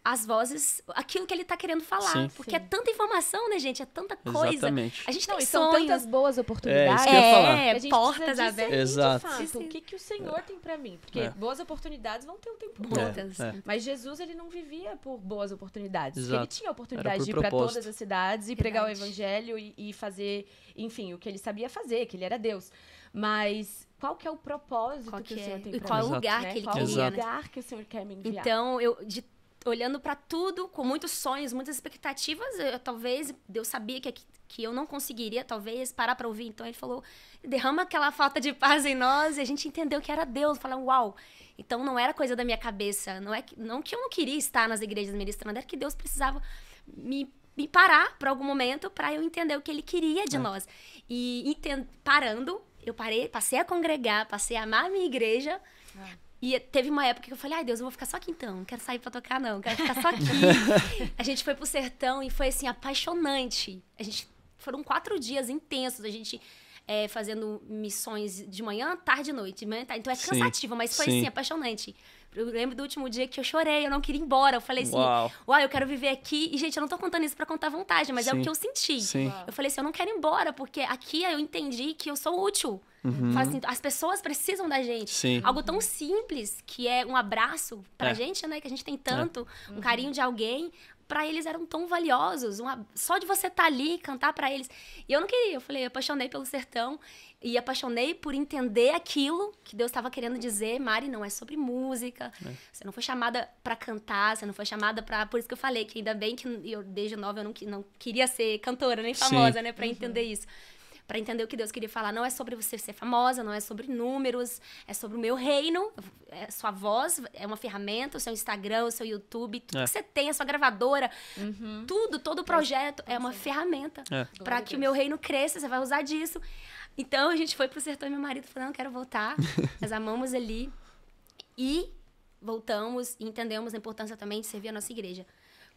as vozes, aquilo que ele está querendo falar. Sim. Porque é Sim. é tanta informação, né, gente? É tanta coisa. Exatamente. A gente não, tem são sonhos. tantas boas oportunidades. É, é, portas abertas. Exato. De fato, o que, que o Senhor tem para mim? Porque é. boas oportunidades vão ter um tempo todo. É, Mas Jesus, ele não vivia por boas oportunidades. Exato. Ele tinha a oportunidade de ir para todas as cidades e Verdade. pregar o evangelho e, e fazer, enfim, o que ele sabia fazer, que ele era Deus. Mas qual que é o propósito qual que, que o Senhor tem para mim? Qual é o lugar né? que ele qual queria, Qual lugar né? que o Senhor quer me enviar? Então, eu de olhando para tudo com muitos sonhos, muitas expectativas. Eu, talvez Deus sabia que, que eu não conseguiria, talvez, parar para ouvir. Então ele falou: derrama aquela falta de paz em nós. E a gente entendeu que era Deus. Falando, uau. Então não era coisa da minha cabeça. Não, é que, não que eu não queria estar nas igrejas ministrando, era que Deus precisava me me parar para algum momento para eu entender o que ele queria de é. nós. E entendo, parando, eu parei, passei a congregar, passei a amar a minha igreja, é. E teve uma época que eu falei, ai Deus, eu vou ficar só aqui então, não quero sair pra tocar, não, quero ficar só aqui. a gente foi pro sertão e foi assim, apaixonante. A gente. Foram quatro dias intensos, a gente é, fazendo missões de manhã, tarde e noite. Né? Então é cansativo, Sim. mas foi Sim. assim, apaixonante. Eu lembro do último dia que eu chorei, eu não queria ir embora. Eu falei assim, uau, uau eu quero viver aqui. E, gente, eu não tô contando isso para contar vontade, mas Sim. é o que eu senti. Sim. Eu falei assim, eu não quero ir embora, porque aqui eu entendi que eu sou útil. Uhum. Assim, as pessoas precisam da gente. Sim. Algo tão simples que é um abraço pra é. gente, né? Que a gente tem tanto, é. um carinho de alguém para eles eram tão valiosos, uma, só de você estar tá ali cantar para eles. E eu não queria, eu falei, eu apaixonei pelo sertão e apaixonei por entender aquilo que Deus estava querendo dizer, Mari, não é sobre música. É. Você não foi chamada para cantar, você não foi chamada para, por isso que eu falei que ainda bem que eu desde nova eu não, não queria ser cantora nem famosa, Sim. né, para uhum. entender isso para entender o que Deus queria falar. Não é sobre você ser famosa, não é sobre números, é sobre o meu reino. É sua voz é uma ferramenta, o seu Instagram, o seu YouTube, tudo é. que você tem, a sua gravadora, uhum. tudo, todo o projeto é uma é. ferramenta é. para que o meu reino cresça. Você vai usar disso. Então a gente foi pro sertão e meu marido falou: não quero voltar. Nós amamos ali. E voltamos e entendemos a importância também de servir a nossa igreja.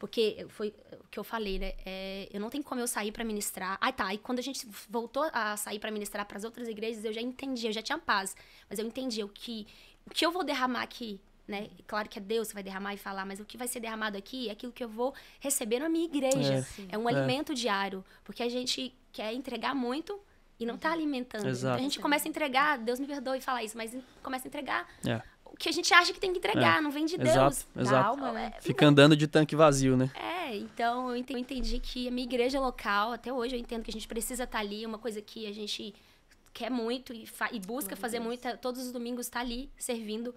Porque foi o que eu falei, né? É, eu não tenho como eu sair para ministrar. Ah, tá. E quando a gente voltou a sair para ministrar para as outras igrejas, eu já entendi, eu já tinha paz. Mas eu entendi o que, o que eu vou derramar aqui, né? Claro que é Deus que vai derramar e falar, mas o que vai ser derramado aqui é aquilo que eu vou receber na minha igreja. É, é um é. alimento diário. Porque a gente quer entregar muito, e não está uhum. alimentando. Exato. Então a gente começa a entregar, Deus me perdoe falar isso, mas começa a entregar é o que a gente acha que tem que entregar, é. não vem de Deus. Exato, exato. Alma, né? É. Fica andando de tanque vazio, né? É, então eu entendi que a minha igreja local, até hoje eu entendo que a gente precisa estar tá ali, é uma coisa que a gente quer muito e, e busca fazer Deus. muita, todos os domingos estar tá ali servindo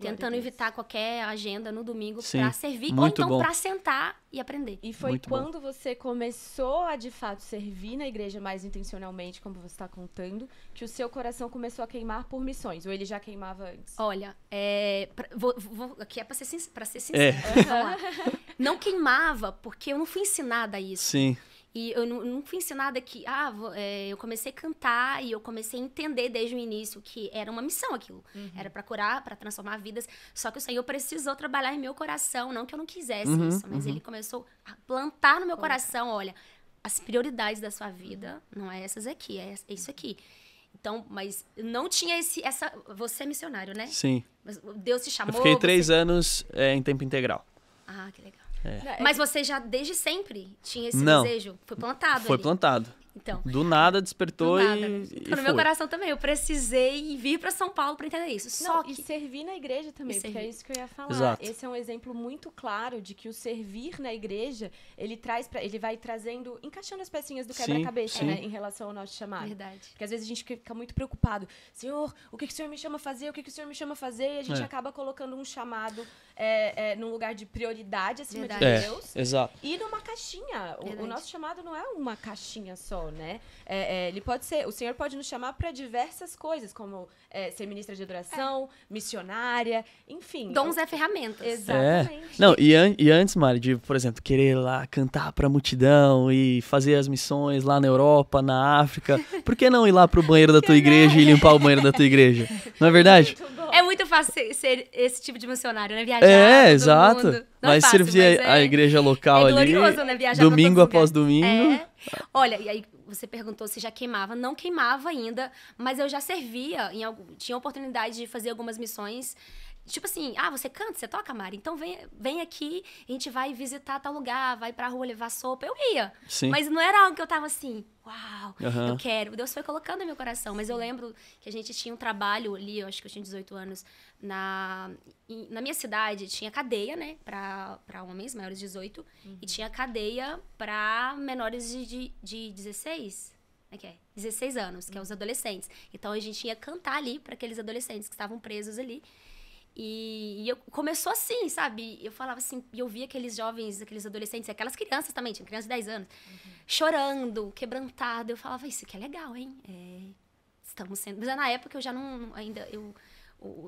tentando evitar qualquer agenda no domingo para servir Muito ou então para sentar e aprender. E foi Muito quando bom. você começou a de fato servir na igreja mais intencionalmente, como você está contando, que o seu coração começou a queimar por missões, ou ele já queimava antes? Olha, é, pra, vou, vou, aqui é para ser, sin ser é. sincero. É. Não queimava porque eu não fui ensinada a isso. Sim. E eu não, fui ensinada que, ah, é, eu comecei a cantar e eu comecei a entender desde o início que era uma missão aquilo. Uhum. Era para curar, para transformar vidas. Só que o Senhor precisou trabalhar em meu coração, não que eu não quisesse uhum, isso, mas uhum. ele começou a plantar no meu coração, olha, as prioridades da sua vida não é essas aqui, é isso aqui. Então, mas não tinha esse, essa. Você é missionário, né? Sim. Mas Deus te chamou. Eu fiquei três você... anos é, em tempo integral. Ah, que legal. É. É Mas você já desde sempre tinha esse Não, desejo? Foi plantado. Foi ali. plantado. Então. Do nada despertou do nada. e. Né? Foi no foi. meu coração também. Eu precisei vir para São Paulo para entender isso. Só Não, que... E servir na igreja também, porque é isso que eu ia falar. Exato. Esse é um exemplo muito claro de que o servir na igreja, ele traz para ele vai trazendo, encaixando as pecinhas do quebra-cabeça, né? Em relação ao nosso chamado. Verdade. Porque às vezes a gente fica muito preocupado. Senhor, o que, que o senhor me chama a fazer? O que, que o senhor me chama a fazer? E a gente é. acaba colocando um chamado é, é, num lugar de prioridade acima Verdade. de é, Deus. É, exato. E numa caixinha. O, o nosso chamado não é uma caixinha só né? É, é, ele pode ser, o Senhor pode nos chamar para diversas coisas, como é, ser ministra de adoração, missionária, enfim. Dons é ferramentas. Exatamente. É. Não, e, an e antes, Mari, de, por exemplo, querer lá cantar para a multidão e fazer as missões lá na Europa, na África, por que não ir lá para o banheiro da tua igreja e limpar o banheiro da tua igreja? Não é verdade? Muito bom. É muito fácil ser, esse tipo de missionário, né? Viajar. É, exato. Mundo. Não é mas é fácil, servir mas a, é... a igreja local é ali. Né? domingo após domingo. É. Olha, e aí você perguntou se já queimava. Não queimava ainda, mas eu já servia. Em algum, tinha oportunidade de fazer algumas missões Tipo assim, ah, você canta, você toca, Mari? Então vem, vem aqui, a gente vai visitar tal lugar, vai pra rua levar sopa. Eu ia. Sim. Mas não era algo que eu tava assim, uau, uhum. eu quero. Deus foi colocando no meu coração. Mas eu lembro que a gente tinha um trabalho ali, eu acho que eu tinha 18 anos, na, na minha cidade tinha cadeia, né, pra, pra homens maiores de 18, uhum. e tinha cadeia pra menores de, de, de 16. Como é que é? 16 anos, que é uhum. os adolescentes. Então a gente ia cantar ali para aqueles adolescentes que estavam presos ali. E, e eu, começou assim, sabe? Eu falava assim, e eu via aqueles jovens, aqueles adolescentes, aquelas crianças também, tinha criança de 10 anos, uhum. chorando, quebrantado. Eu falava, isso aqui é legal, hein? É, estamos sendo. Mas na época eu já não. Ainda, eu,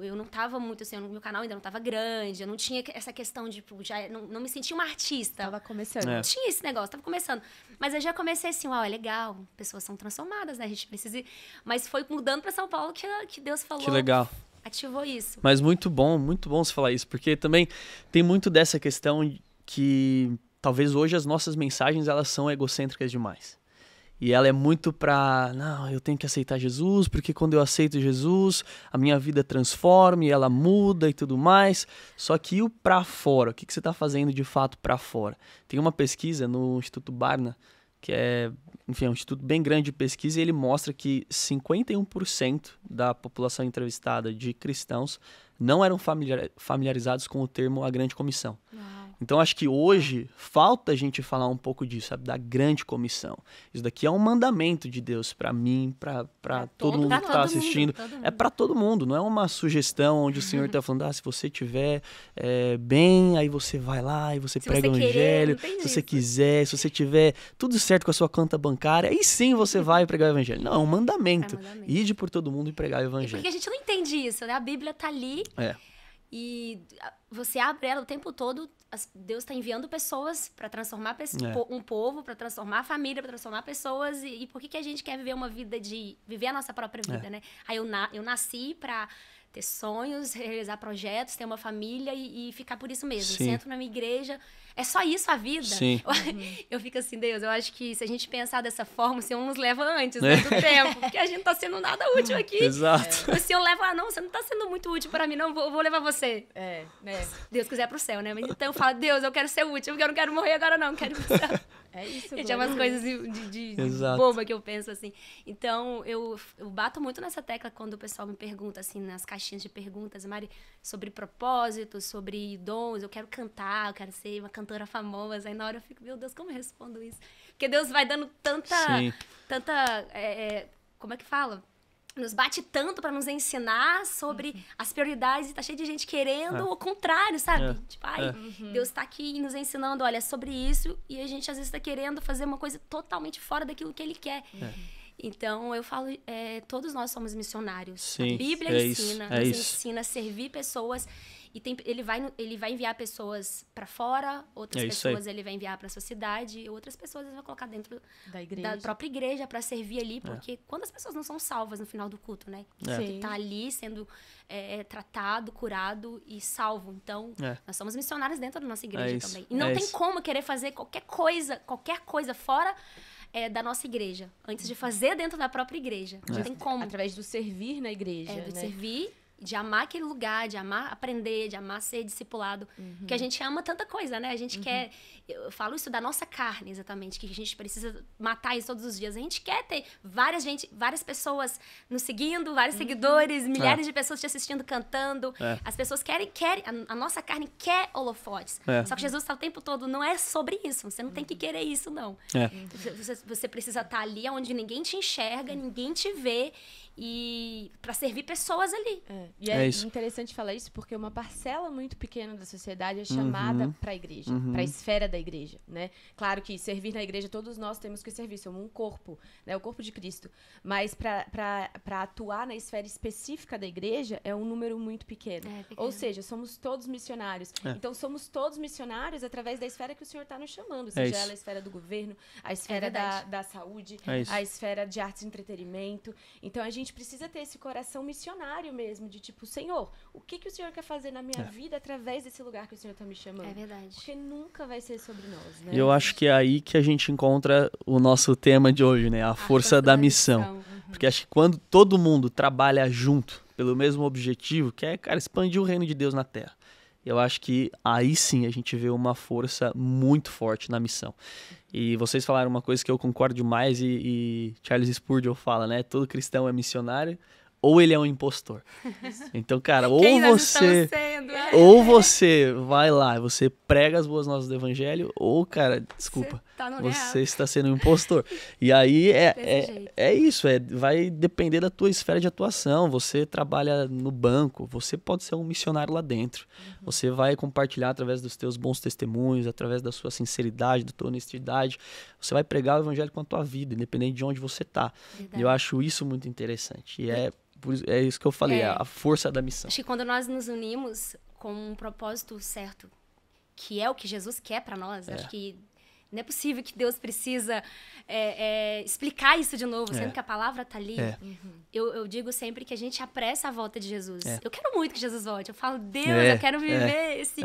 eu não estava muito assim, o meu canal ainda não estava grande, eu não tinha essa questão de, tipo, já não, não me sentia uma artista. Tava começando. É. Tinha esse negócio, tava começando. Mas eu já comecei assim, uau, é legal, pessoas são transformadas, né? A gente precisa ir. Mas foi mudando para São Paulo que, que Deus falou. Que legal ativou isso. Mas muito bom, muito bom você falar isso, porque também tem muito dessa questão que talvez hoje as nossas mensagens elas são egocêntricas demais. E ela é muito pra, não, eu tenho que aceitar Jesus, porque quando eu aceito Jesus, a minha vida transforma e ela muda e tudo mais. Só que e o pra fora? O que, que você está fazendo de fato pra fora? Tem uma pesquisa no Instituto Barna, que é, enfim, é um instituto bem grande de pesquisa, e ele mostra que 51% da população entrevistada de cristãos não eram familiarizados com o termo a grande comissão. Uau. Então acho que hoje falta a gente falar um pouco disso, sabe, da grande comissão. Isso daqui é um mandamento de Deus para mim, para é todo, todo mundo que está assistindo. É mundo, é para todo mundo, não é uma sugestão onde o uhum. Senhor está falando, ah, se você tiver é, bem, aí você vai lá e você se prega o evangelho. se você quiser, se você tiver tudo certo com a sua conta bancária, aí sim você vai pregar o evangelho. Não, é um mandamento. É um mandamento. Ide por todo mundo e pregar o evangelho. E porque a gente não entende isso, né? A Bíblia tá ali. É. E você abre ela o tempo todo, Deus está enviando pessoas para transformar é. um povo, para transformar a família, para transformar pessoas. E, e, por que, que a gente quer viver uma vida de. viver a nossa própria é. vida, é. né? Aí eu, na, eu nasci para ter sonhos, realizar projetos, ter uma família e, e ficar por isso mesmo. Sim. Sento na minha igreja, é só isso a vida? Sim. Eu, eu fico assim, Deus, eu acho que se a gente pensar dessa forma, o Senhor nos leva antes né, né? do tempo, porque a gente não tá sendo nada útil aqui. Exato. O Senhor leva, ah, não, você não tá sendo muito útil para mim, não, vou, vou levar você. É, é. Deus quiser pro céu, né? Mas então eu falo, Deus, eu quero ser útil, porque eu não quero morrer agora, não, quero ir pro céu. É isso, Gente, é umas coisas de, de, de boba que eu penso assim. Então, eu, eu bato muito nessa tecla quando o pessoal me pergunta, assim, nas caixinhas de perguntas, Mari, sobre propósitos, sobre dons. Eu quero cantar, eu quero ser uma cantora cantora famosa. Aí na hora eu fico, meu Deus, como eu respondo isso? Porque Deus vai dando tanta. Sim. Tanta. É, é como é que fala? Nos bate tanto para nos ensinar sobre uhum. as prioridades e tá cheio de gente querendo é. o contrário, sabe? É. Tipo, ai, é. Deus tá aqui nos ensinando, olha, é sobre isso, e a gente às vezes tá querendo fazer uma coisa totalmente fora daquilo que ele quer. Uhum. Então, eu falo, é, todos nós somos missionários. Sim, a Bíblia é ensina, isso, é ensina a servir pessoas e tem, ele, vai, ele vai enviar pessoas para fora, outras é pessoas aí. ele vai enviar para sua sociedade, outras pessoas ele vai colocar dentro da, igreja. da própria igreja para servir ali, é. porque é. quando as pessoas não são salvas no final do culto, né? É. Que tá ali sendo é, é, tratado, curado e salvo. Então, é. nós somos missionários dentro da nossa igreja também. E não tem isso. como querer fazer qualquer coisa, qualquer coisa fora é, da nossa igreja, antes de fazer dentro da própria igreja. Não é. tem como. Através do servir na igreja. É, do né? servir de amar aquele lugar, de amar aprender, de amar ser discipulado, uhum. que a uhum. gente ama tanta coisa, né? A gente uhum. quer, eu falo isso da nossa carne exatamente, que a gente precisa matar isso todos os dias. A gente quer ter várias gente, várias pessoas nos seguindo, vários uhum. seguidores, é. milhares é. de pessoas te assistindo cantando. É. As pessoas querem, querem, a, a nossa carne quer holofotes. É. Só que Jesus está o tempo todo, não é sobre isso. Você não tem que uhum. querer isso não. É. Você, você, precisa estar tá ali onde ninguém te enxerga, uhum. ninguém te vê e para servir pessoas ali. É. E é, é interessante falar isso porque uma parcela muito pequena da sociedade é chamada uhum. para a igreja, uhum. para a esfera da igreja, né? Claro que servir na igreja todos nós temos que servir, somos um corpo, né? O corpo de Cristo. Mas para atuar na esfera específica da igreja é um número muito pequeno. É, pequeno. Ou seja, somos todos missionários. É. Então somos todos missionários através da esfera que o Senhor está nos chamando, é seja ela a esfera do governo, a é esfera da, da saúde, a esfera de artes e entretenimento. Então a gente gente precisa ter esse coração missionário mesmo, de tipo, Senhor, o que, que o Senhor quer fazer na minha é. vida através desse lugar que o Senhor está me chamando? É verdade. Porque nunca vai ser sobre nós, né? Eu acho que é aí que a gente encontra o nosso tema de hoje, né? A, a força, da, da missão. missão. Uhum. Porque acho que quando todo mundo trabalha junto pelo mesmo objetivo, que é, cara, expandir o reino de Deus na Terra eu acho que aí sim a gente vê uma força muito forte na missão. E vocês falaram uma coisa que eu concordo demais e, e Charles Spurgeon fala, né? Todo cristão é missionário, ou ele é um impostor. Então, cara, ou Quem você né? ou você vai lá, você prega as boas novas do evangelho, ou cara, desculpa, tá você, está sendo um impostor. E aí é, é, é, isso, é vai depender da tua esfera de atuação. Você trabalha no banco, você pode ser um missionário lá dentro. Uhum. Você vai compartilhar através dos teus bons testemunhos, através da sua sinceridade, da tua honestidade. Você vai pregar o evangelho com a tua vida, independente de onde você está. Eu acho isso muito interessante. E é, é. Por isso, é isso que eu falei, é, a força da missão. Acho que quando nós nos unimos com um propósito certo, que é o que Jesus quer para nós, é. acho que não é possível que Deus precisa é, é, explicar isso de novo, sendo é. que a palavra está ali. Uhum. Eu, eu, digo sempre que a gente apressa a volta de Jesus. É. Eu quero muito que Jesus volte. Eu falo, é, Deus, eu quero viver esse,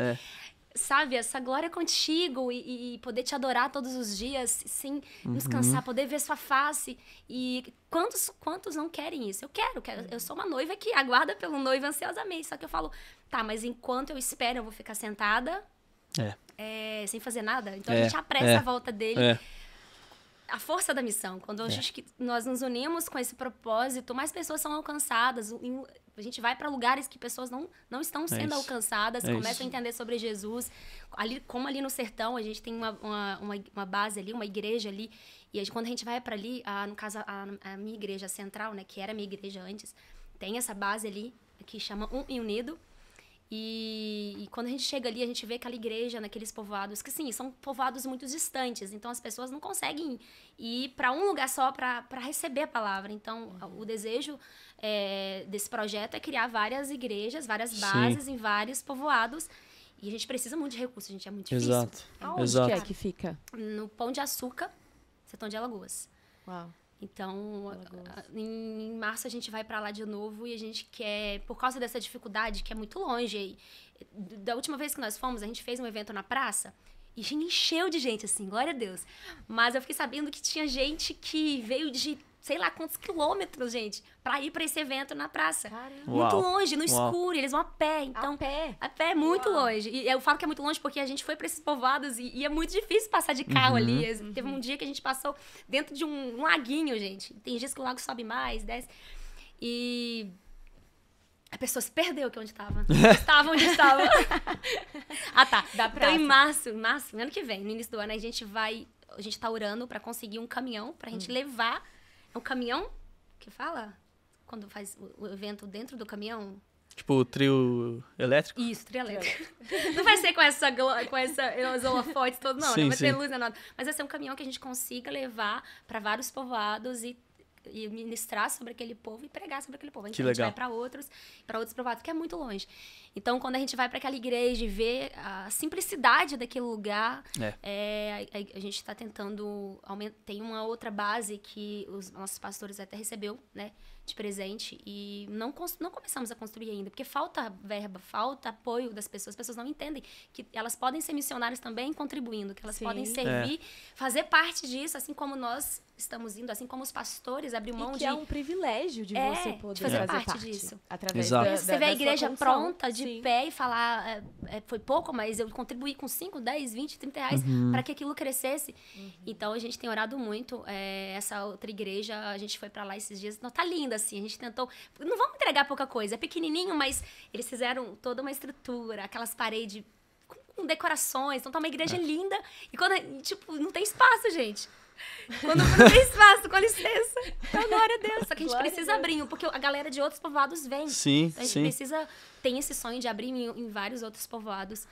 sabe, essa glória contigo e, e, poder te adorar todos os dias sim uhum. poder ver sua face. E quantos quantos não querem isso? Eu quero, quero, eu sou uma noiva que aguarda pelo noivo ansiosamente. Só que eu falo, tá, mas enquanto eu espero, eu vou ficar sentada. É. É, sem fazer nada. Então é, a gente apressa é, a volta dele. É. A força da missão. Quando a é. gente, nós nos unimos com esse propósito, mais pessoas são alcançadas a gente vai para lugares que pessoas não, não estão é sendo é alcançadas, é começam isso. a entender sobre Jesus. Ali, como ali no sertão, a gente tem uma, uma, uma, base ali, uma igreja ali. E quando a gente vai para ali, a, no caso, a, a, minha igreja central, né, que era a minha igreja antes, tem essa base ali que chama Um e Unido. E, e, quando a gente chega ali, a gente vê aquela igreja naqueles povoados, que sim, são povoados muito distantes, então as pessoas não conseguem ir para um lugar só para receber a palavra. Então, uhum. o desejo é, desse projeto é criar várias igrejas, várias bases sim. em vários povoados. E a gente precisa muito de recursos, a gente, é muito difícil. Exato. Aonde Exato. que é que fica? No Pão de Açúcar, Setão de Alagoas. Uau. Então, em março a gente vai para lá de novo e a gente quer, por causa dessa dificuldade que é muito longe, da última vez que nós fomos, a gente fez um evento na praça e encheu de gente, assim, glória a Deus. Mas eu fiquei sabendo que tinha gente que veio de sei lá quantos quilômetros, gente, para ir para esse evento na praça. Caramba. Muito longe, no Uau. escuro, eles vão a pé, então. A pé. A pé, muito Uau. longe. E eu falo que é muito longe porque a gente foi para esses povoados e, e, é muito difícil passar de carro uhum. ali. Teve um dia que a gente passou dentro de um, um laguinho, gente. Tem dias que o lago sobe mais, desce. E a pessoa se perdeu que onde estava. estava onde estava. ah, tá. Da então, em março, março, ano que vem, no início do ano, a gente vai. A gente tá orando para conseguir um caminhão pra gente hum. levar. É um caminhão que fala? Quando faz o evento dentro do caminhão? Tipo o trio elétrico? Isso, trio elétrico. não vai ser com essa, com essa holofote todo, não. Né? Sim, não vai sim. ter luz, não, nada. Mas vai ser um caminhão que a gente consiga levar para vários povoados e e ministrar sobre aquele povo e pregar sobre aquele povo. Então, que legal. a gente vai para outros, para outros provados, que é muito longe. Então, quando a gente vai para aquela igreja e vê a simplicidade daquele lugar, é. É, a, a, gente está tentando aumentar. Tem uma outra base que os nossos pastores até recebeu, né? de presente e não, não começamos a construir ainda, porque falta verba, falta apoio das pessoas. As pessoas não entendem que elas podem ser missionárias também contribuindo, que elas Sim. podem é. servir, é. fazer parte disso, assim como nós estamos indo, assim como os pastores abriram mão e que de... é um privilégio de é, você poder de fazer, é. parte, parte, disso. Através Exato. Da, da, você vê a igreja pronta, de Sim. pé, e falar, é, é foi pouco, mas eu contribuí com 5, 10, 20, 30 reais uhum. para que aquilo crescesse. Uhum. Então, a gente tem orado muito. É, essa outra igreja, a gente foi para lá esses dias. Não, tá linda, assim. A gente tentou. Não vamos entregar pouca coisa, é pequenininho, mas eles fizeram toda uma estrutura, aquelas paredes com decorações. Então tá uma igreja é. linda. E quando. Tipo, não tem espaço, gente. Quando não tem espaço, com licença. Então, tá glória a Deus. Só que a gente glória precisa abrir, porque a galera de outros povoados vem. Sim, então, a gente sim. precisa. Tem esse sonho de abrir em, em vários outros povoados.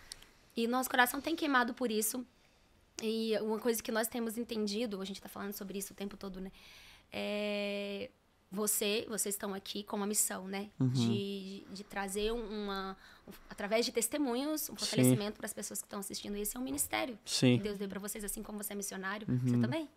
E nosso coração tem queimado por isso. E uma coisa que nós temos entendido, a gente está falando sobre isso o tempo todo, né? É, você, vocês estão aqui com uma missão, né? Uhum. De, de, trazer uma, através de testemunhos, um fortalecimento para as pessoas que estão assistindo. Esse é um ministério Sim. que Deus deu para vocês, assim como você é missionário, uhum. você também.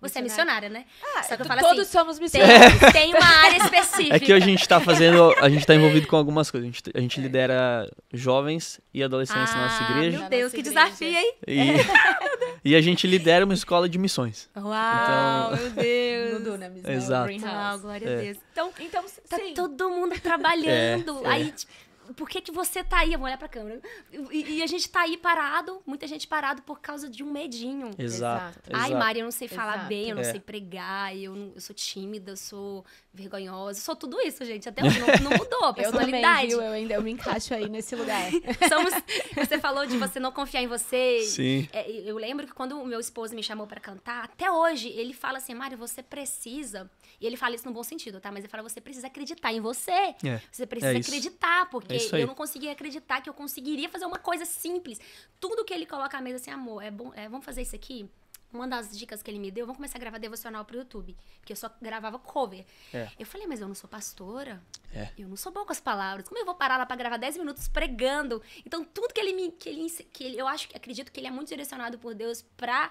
Você missionária. é missionária, né? Ah, Só que eu falo todos assim, somos missionários. Tem, tem, uma área específica. É que a gente está fazendo, a gente está envolvido com algumas coisas. A gente, a gente é. lidera jovens e adolescentes ah, na nossa ah, igreja. Meu Deus, que igreja. desafio, hein? E... E a gente lidera uma escola de missões. Uau, então... meu Deus. Mudou na né, missão. Exato. Uau, ah, glória a é. Deus. Então, então tá sim. todo mundo trabalhando. É, Aí, é. tipo, por que, que você tá aí? Eu vou olhar pra câmera. E, e, a gente tá aí parado, muita gente parado por causa de um medinho. Exato. Exato. Ai, Mari, eu não sei falar Exato. bem, eu não é. sei pregar, eu, não, eu sou tímida, eu sou vergonhosa, eu sou tudo isso, gente. Até hoje não, não mudou a personalidade. Eu, também, eu ainda eu me encaixo aí nesse lugar. Somos, você falou de você não confiar em você. Sim. É, eu lembro que quando o meu esposo me chamou para cantar, até hoje, ele fala assim, Mari, você precisa. E ele fala isso no bom sentido, tá? Mas ele fala, você precisa acreditar em você. É. Você é precisa acreditar, porque é isso aí. Eu não conseguia acreditar que eu conseguiria fazer uma coisa simples. Tudo que ele coloca à mesa assim, amor, é bom, é, vamos fazer isso aqui? Uma das dicas que ele me deu, vamos começar a gravar devocional pro YouTube. Porque eu só gravava cover. É. Eu falei, mas eu não sou pastora. É. Eu não sou boa com as palavras. Como eu vou parar lá pra gravar 10 minutos pregando? Então, tudo que ele me. Que ele, que ele, eu acho, acredito que ele é muito direcionado por Deus pra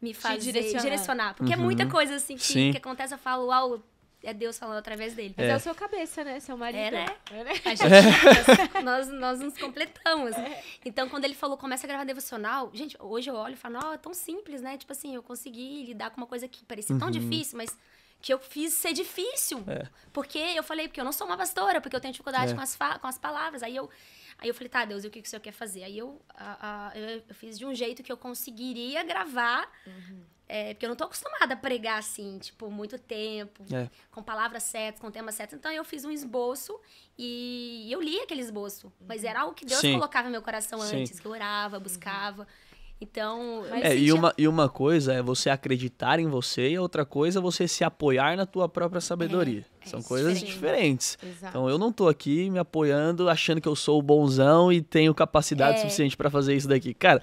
me fazer direcionar. direcionar. porque é uhum. é muita coisa assim que, que, acontece, eu falo, uau, é Deus falando através dele. Mas é, é o seu cabeça, né? Seu marido. É, né? É, né? A é. gente, é. nós, nós nos completamos. É. Então, quando ele falou, começa a gravar devocional, gente, hoje eu olho e falo, não é tão simples, né? Tipo assim, eu consegui lidar com uma coisa que parecia uhum. tão difícil, mas que eu fiz ser difícil. É. Porque eu falei, porque eu não sou uma pastora, porque eu tenho dificuldade é. com, as com as palavras. Aí eu, aí eu falei, tá, Deus, e o que, que o senhor quer fazer? Aí eu, a, a, eu, eu fiz de um jeito que eu conseguiria gravar. Uhum. É, porque eu não tô acostumada a pregar assim, tipo, muito tempo, é. com palavras certas, com temas certos. Então eu fiz um esboço e eu li aquele esboço. Uhum. Mas era algo que Deus Sim. colocava no meu coração Sim. antes, que eu orava, buscava. Uhum. Então, é, e, uma, e uma coisa é você acreditar em você e outra coisa é você se apoiar na tua própria sabedoria. É, é São é coisas diferentes. Exato. Então eu não tô aqui me apoiando, achando que eu sou o bonzão e tenho capacidade é. suficiente para fazer isso daqui. Cara,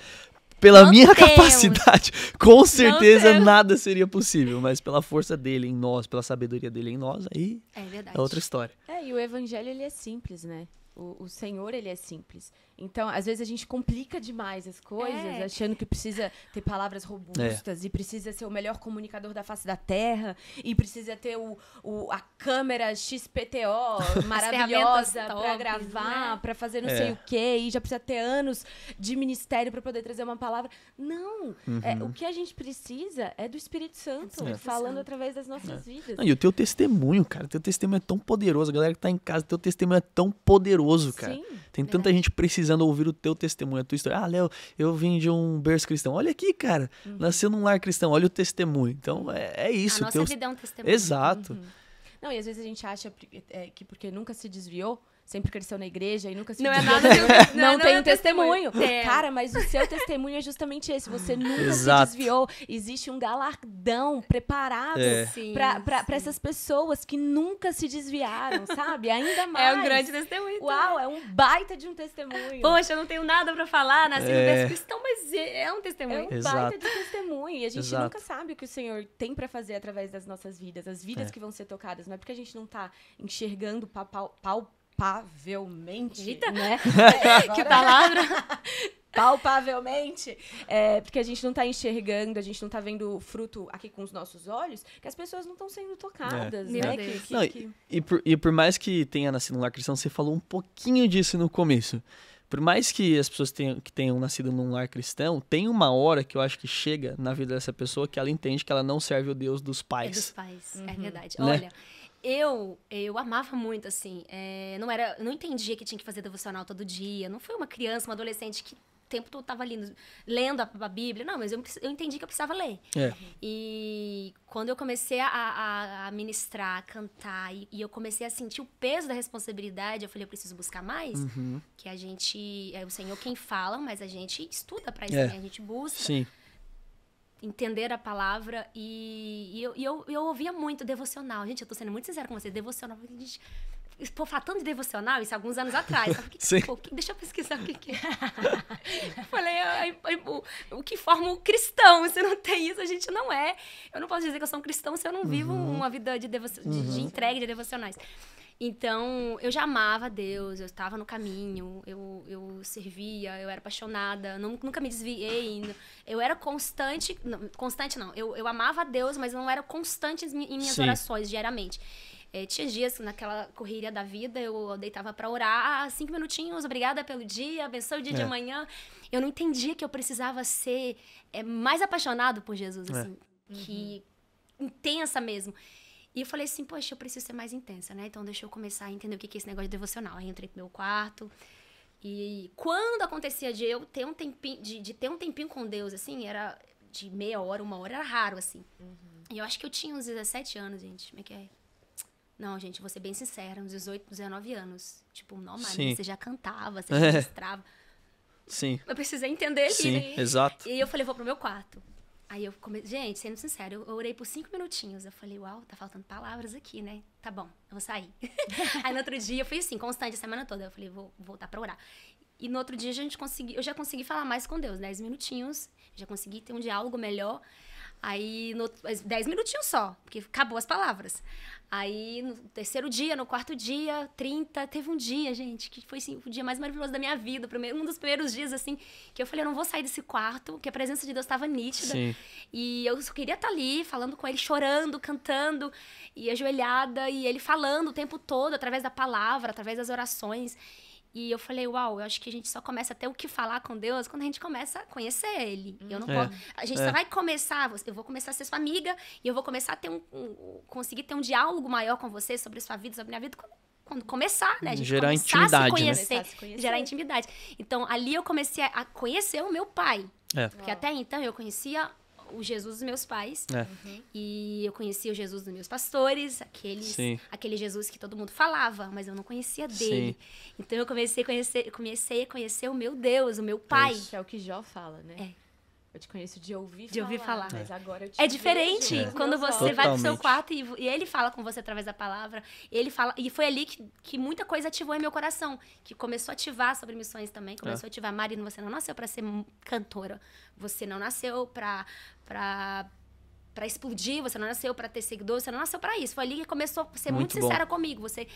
pela não minha temos. capacidade, com certeza nada seria possível, mas pela força dele em nós, pela sabedoria dele em nós, aí é, é, outra história. É, e o evangelho ele é simples, né? o, o Senhor ele é simples. Então, às vezes a gente complica demais as coisas, é. achando que precisa ter palavras robustas é. e precisa ser o melhor comunicador da face da terra e precisa ter o, o a câmera XPTO maravilhosa para gravar, né? para fazer não é. sei o quê, e já precisa ter anos de ministério para poder trazer uma palavra. Não, é, uhum. o que a gente precisa é do Espírito Santo é. falando através das nossas é. vidas. Não, e o teu testemunho, cara, teu testemunho é tão poderoso, a galera que tá em casa, teu testemunho é tão poderoso, cara. Sim, Tem tanta gente precisando precisando ouvir o teu testemunho, a tua história. Ah, Léo, eu vim de um berço cristão. Olha aqui, cara, uhum. nasci num lar cristão. Olha o testemunho. Então, é, é isso. A nossa teu... vida é um testemunho. Exato. Uhum. Não, e às vezes a gente acha é, que porque nunca se desviou, sempre cresceu na igreja e nunca se Não é nada de... não, é não, tem um testemunho. testemunho. É. Cara, mas o seu testemunho é justamente esse. Você nunca Exato. se desviou. Existe um galardão preparado é. para essas pessoas que nunca se desviaram, sabe? Ainda mais. É um grande testemunho. Uau, é um baita de um testemunho. Poxa, eu não tenho nada para falar, nasci é. no cristão, mas é, é um testemunho. É um Exato. baita de testemunho. E a gente Exato. nunca sabe o que o Senhor tem para fazer através das nossas vidas, as vidas é. que vão ser tocadas. Não é porque a gente não tá enxergando pau, pau palpavelmente, Eita. né? que palavra! palpavelmente, é, porque a gente não está enxergando, a gente não está vendo fruto aqui com os nossos olhos, que as pessoas não estão sendo tocadas, é, né? Que, que, não, que... E, e, por, e por mais que tenha nascido no lar cristão, você falou um pouquinho disso no começo. Por mais que as pessoas tenham, que tenham nascido num lar cristão, tem uma hora que eu acho que chega na vida dessa pessoa que ela entende que ela não serve o Deus dos é pais. É dos pais, uhum. é verdade. Né? Olha, eu eu amava muito, assim. É, não era, não entendia que tinha que fazer devocional todo dia. Não fui uma criança, uma adolescente que o tempo todo estava lendo a, a, Bíblia. Não, mas eu, eu entendi que eu precisava ler. É. E quando eu comecei a, a, a ministrar, a cantar, e, e, eu comecei a sentir o peso da responsabilidade, eu falei, eu preciso buscar mais. Uhum. Que a gente. É o Senhor quem fala, mas a gente estuda para isso, é. Né, a gente busca. Sim entender a palavra e, e eu, e eu, eu ouvia muito devocional. Gente, eu tô sendo muito sincera com você. devocional. Gente, pô, de devocional, isso há é alguns anos atrás. Sabe? Que, pô, deixa eu pesquisar o que, que é. Falei, ah, o, o, que forma o cristão? Se não tem isso, a gente não é. Eu não posso dizer que eu sou um cristão se eu não vivo uhum. uma vida de, devo, de, uhum. de entrega de devocionais. Então, eu já amava Deus, eu estava no caminho, eu, eu servia, eu era apaixonada, nunca me desviei. Eu era constante, não, constante não, eu, eu amava Deus, mas não era constante em minhas Sim. orações diariamente. É, tinha dias naquela correria da vida, eu deitava para orar, ah, cinco minutinhos, obrigada pelo dia, abençoe o dia é. de amanhã. Eu não entendia que eu precisava ser é, mais apaixonado por Jesus, é. assim, é. que uhum. intensa mesmo. E eu falei assim, poxa, eu preciso ser mais intensa, né? Então deixa eu começar a entender o que é esse negócio de devocional. Aí entrei pro meu quarto. E quando acontecia de eu ter um tempinho, de, de ter um tempinho com Deus, assim, era de meia hora, uma hora, era raro, assim. Uhum. E eu acho que eu tinha uns 17 anos, gente. Como é que é? Não, gente, vou ser bem sincera, uns 18, 19 anos. Tipo, normal, você já cantava, você já registrava. Sim. Eu precisei entender isso. Sim, né? exato. E eu falei, vou pro meu quarto. Aí eu comecei, gente, sendo sincero, eu, orei por cinco minutinhos. Eu falei, uau, tá faltando palavras aqui, né? Tá bom, eu vou sair. aí no outro dia, eu fui assim, constante a semana toda. Eu falei, vou voltar pra orar. E no outro dia a gente consegui, eu já consegui falar mais com Deus, dez minutinhos, já consegui ter um diálogo melhor. Aí, no, dez minutinhos só, porque acabou as palavras. Aí, no terceiro dia, no quarto dia, 30, teve um dia, gente, que foi assim, o dia mais maravilhoso da minha vida. Um dos primeiros dias, assim, que eu falei, eu não vou sair desse quarto, que a presença de Deus estava nítida. Sim. E eu só queria estar ali, falando com ele, chorando, cantando, e ajoelhada, e ele falando o tempo todo, através da palavra, através das orações. E eu falei, uau, eu acho que a gente só começa a ter o que falar com Deus quando a gente começa a conhecer Ele. Eu não uhum. é. posso, a gente é. só vai começar, eu vou começar a ser sua amiga e eu vou começar a ter um, um conseguir ter um diálogo maior com você sobre sua vida, sobre minha vida, quando, quando começar, né? A gente gerar intimidade, né? a conhecer, né? a conhecer, gerar intimidade. Então, ali eu comecei a conhecer o meu pai. É. Porque uau. até então eu conhecia o Jesus dos meus pais. É. Uhum. E eu conhecia o Jesus dos meus pastores, aqueles, aquele Jesus que todo mundo falava, mas eu não conhecia dele. Sim. Então eu comecei a conhecer, comecei a conhecer o meu Deus, o meu é pai. É, que é o que Jó fala, né? É. Eu te conheço de ouvir de falar. De ouvir falar. Mas é. agora eu te É diferente é. quando você Totalmente. vai pro seu quarto e, ele fala com você através da palavra. Ele fala. E foi ali que, que muita coisa ativou em meu coração. Que começou a ativar sobre missões também. Começou é. a ativar. marido. você não nasceu para ser cantora. Você não nasceu para pra para explodir, você não nasceu para ter seguidores, você não nasceu para isso. Foi ali que começou a ser muito, muito sincera comigo. Você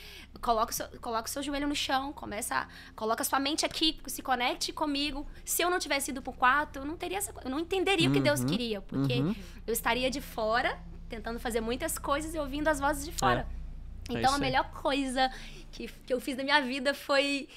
coloca o, seu, coloca o seu joelho no chão, começa, coloca a sua mente aqui, se conecte comigo. Se eu não tivesse ido pro quarto, eu não teria essa, eu não entenderia uhum, o que Deus uhum. queria, porque uhum. eu estaria de fora, tentando fazer muitas coisas e ouvindo as vozes de é. fora. É. Então é a melhor coisa que, que eu fiz na minha vida foi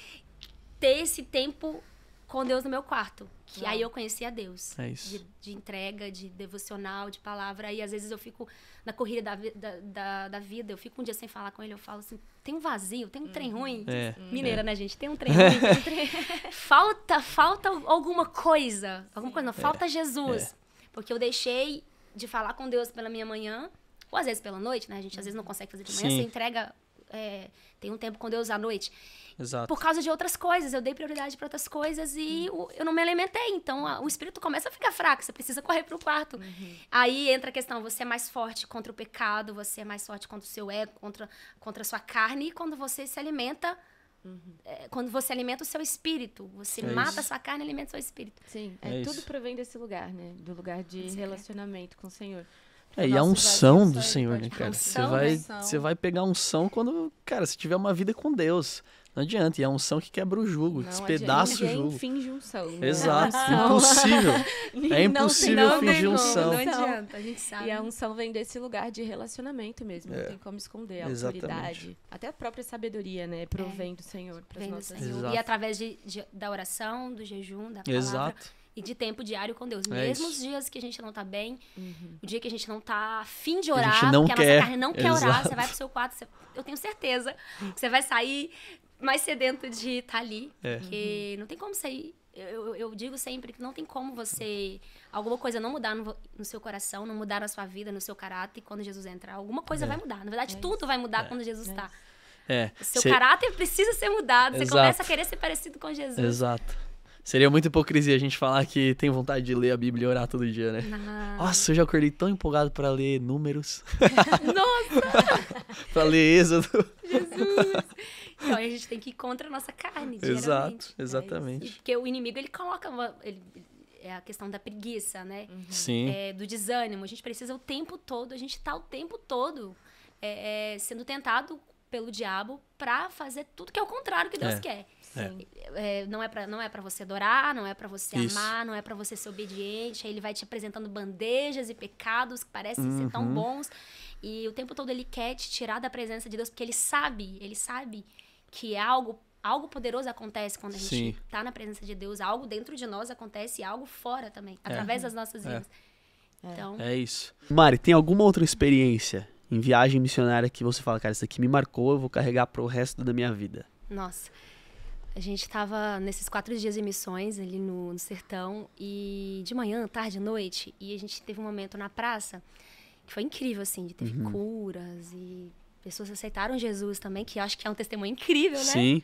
ter esse tempo com Deus no meu quarto. Que aí eu conheci a Deus. É isso. De, de, entrega, de devocional, de palavra. E às vezes eu fico na corrida da, da, da, da, vida, eu fico um dia sem falar com ele, eu falo assim, tem um vazio, tem um hum. trem ruim. É. Uhum. Mineira, é. né, gente? Tem um trem ruim, tem um trem. falta, falta alguma coisa. Alguma coisa, não, falta é. Jesus. É. Porque eu deixei de falar com Deus pela minha manhã, ou às vezes pela noite, né? A gente às vezes não consegue fazer de manhã, Sim. você entrega é, tem um tempo com Deus à noite. Exato. Por causa de outras coisas, eu dei prioridade para outras coisas e uhum. o, eu não me alimentei. Então a, o espírito começa a ficar fraco, você precisa correr para o quarto. Uhum. Aí entra a questão: você é mais forte contra o pecado, você é mais forte contra o seu ego, contra, contra a sua carne, e quando você se alimenta. Uhum. É, quando você alimenta o seu espírito, você é mata isso. a sua carne e alimenta o seu espírito. Sim, é, é tudo provém desse lugar, né? Do lugar de é. relacionamento com o Senhor. É, Nossa, e a unção do Senhor, né, cara? Você vai, você vai pegar unção quando, cara, se tiver uma vida com Deus. Não adianta, e é a unção que quebra o jugo, despedaça o jugo. Ninguém finge unção. Né? Exato, impossível. é impossível não, não fingir unção. Não adianta, a gente sabe. E a unção vem desse lugar de relacionamento mesmo, é. não tem como esconder a Exatamente. autoridade. Até a própria sabedoria, né, provém é. do Senhor para as nossas vidas. E através de, de, da oração, do jejum, da palavra. Exato e de tempo diário com Deus. É Mesmo é os dias que a gente não tá bem, uhum. o dia que a gente não tá afim de orar, a gente não porque quer. a nossa carne não quer Exato. orar, você vai pro seu quarto, você... eu tenho certeza que você vai sair mais sedento de estar tá ali. É. Porque uhum. não tem como sair. Eu, eu, digo sempre que não tem como você. Alguma coisa não mudar no, no, seu coração, não mudar na sua vida, no seu caráter, quando Jesus entrar. Alguma coisa é. vai mudar. Na verdade, é tudo vai mudar é. quando Jesus está. É. Tá. Seu Cê... caráter precisa ser mudado. Exato. Você começa a querer ser parecido com Jesus. Exato. Seria muita hipocrisia a gente falar que tem vontade de ler a Bíblia e orar todo dia, né? Não. Nossa, eu já acordei tão empolgado para ler números. Nossa! para ler Êxodo. Jesus! Então a gente tem que ir contra a nossa carne, Exato, né? exatamente. Porque o inimigo, ele coloca... Uma, ele, é a questão da preguiça, né? Uhum. Sim. É, do desânimo. A gente precisa o tempo todo, a gente tá o tempo todo é, é sendo tentado pelo diabo para fazer tudo que é o contrário que Deus é. quer. É. É, não é para não é para você adorar, não é para você Isso. amar, não é para você ser obediente. Aí ele vai te apresentando bandejas e pecados que parecem uhum. ser tão uhum. bons. E o tempo todo ele quer te tirar da presença de Deus, porque ele sabe, ele sabe que é algo algo poderoso acontece quando a gente Sim. tá na presença de Deus, algo dentro de nós acontece e algo fora também, é. através das nossas é. vidas. É. Então... é isso. Mari, tem alguma outra experiência em viagem missionária que você fala, cara, isso aqui me marcou, eu vou carregar pro resto da minha vida? Nossa. A gente estava nesses quatro dias de missões ali no, no, sertão e de manhã, tarde, noite e a gente teve um momento na praça que foi incrível assim, de teve uhum. curas e pessoas aceitaram Jesus também, que eu acho que é um testemunho incrível, né? Sim.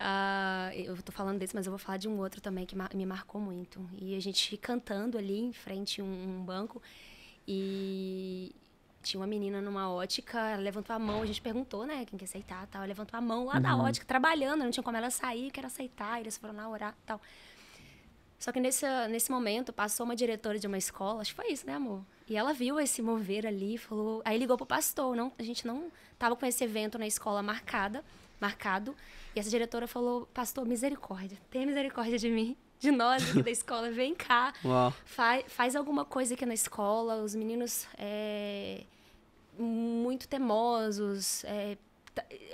Uh, eu estou falando desse, mas eu vou falar de um outro também que me marcou muito. E a gente cantando ali em frente a um, um banco e tinha uma menina numa ótica, ela levantou a mão, a gente perguntou, né, quem quer aceitar tal. Ela levantou a mão lá uhum. da ótica, trabalhando, não tinha como ela sair, que aceitar, eles foram lá orar tal. Só que nesse, nesse momento passou uma diretora de uma escola, acho que foi isso, né, amor? E ela viu esse mover ali, falou. Aí ligou pro pastor, não, a gente não tava com esse evento na escola marcada, marcado. E essa diretora falou: Pastor, misericórdia, tem misericórdia de mim de nós aqui da escola, vem cá, faz, faz alguma coisa aqui na escola. Os meninos é, muito temosos, é,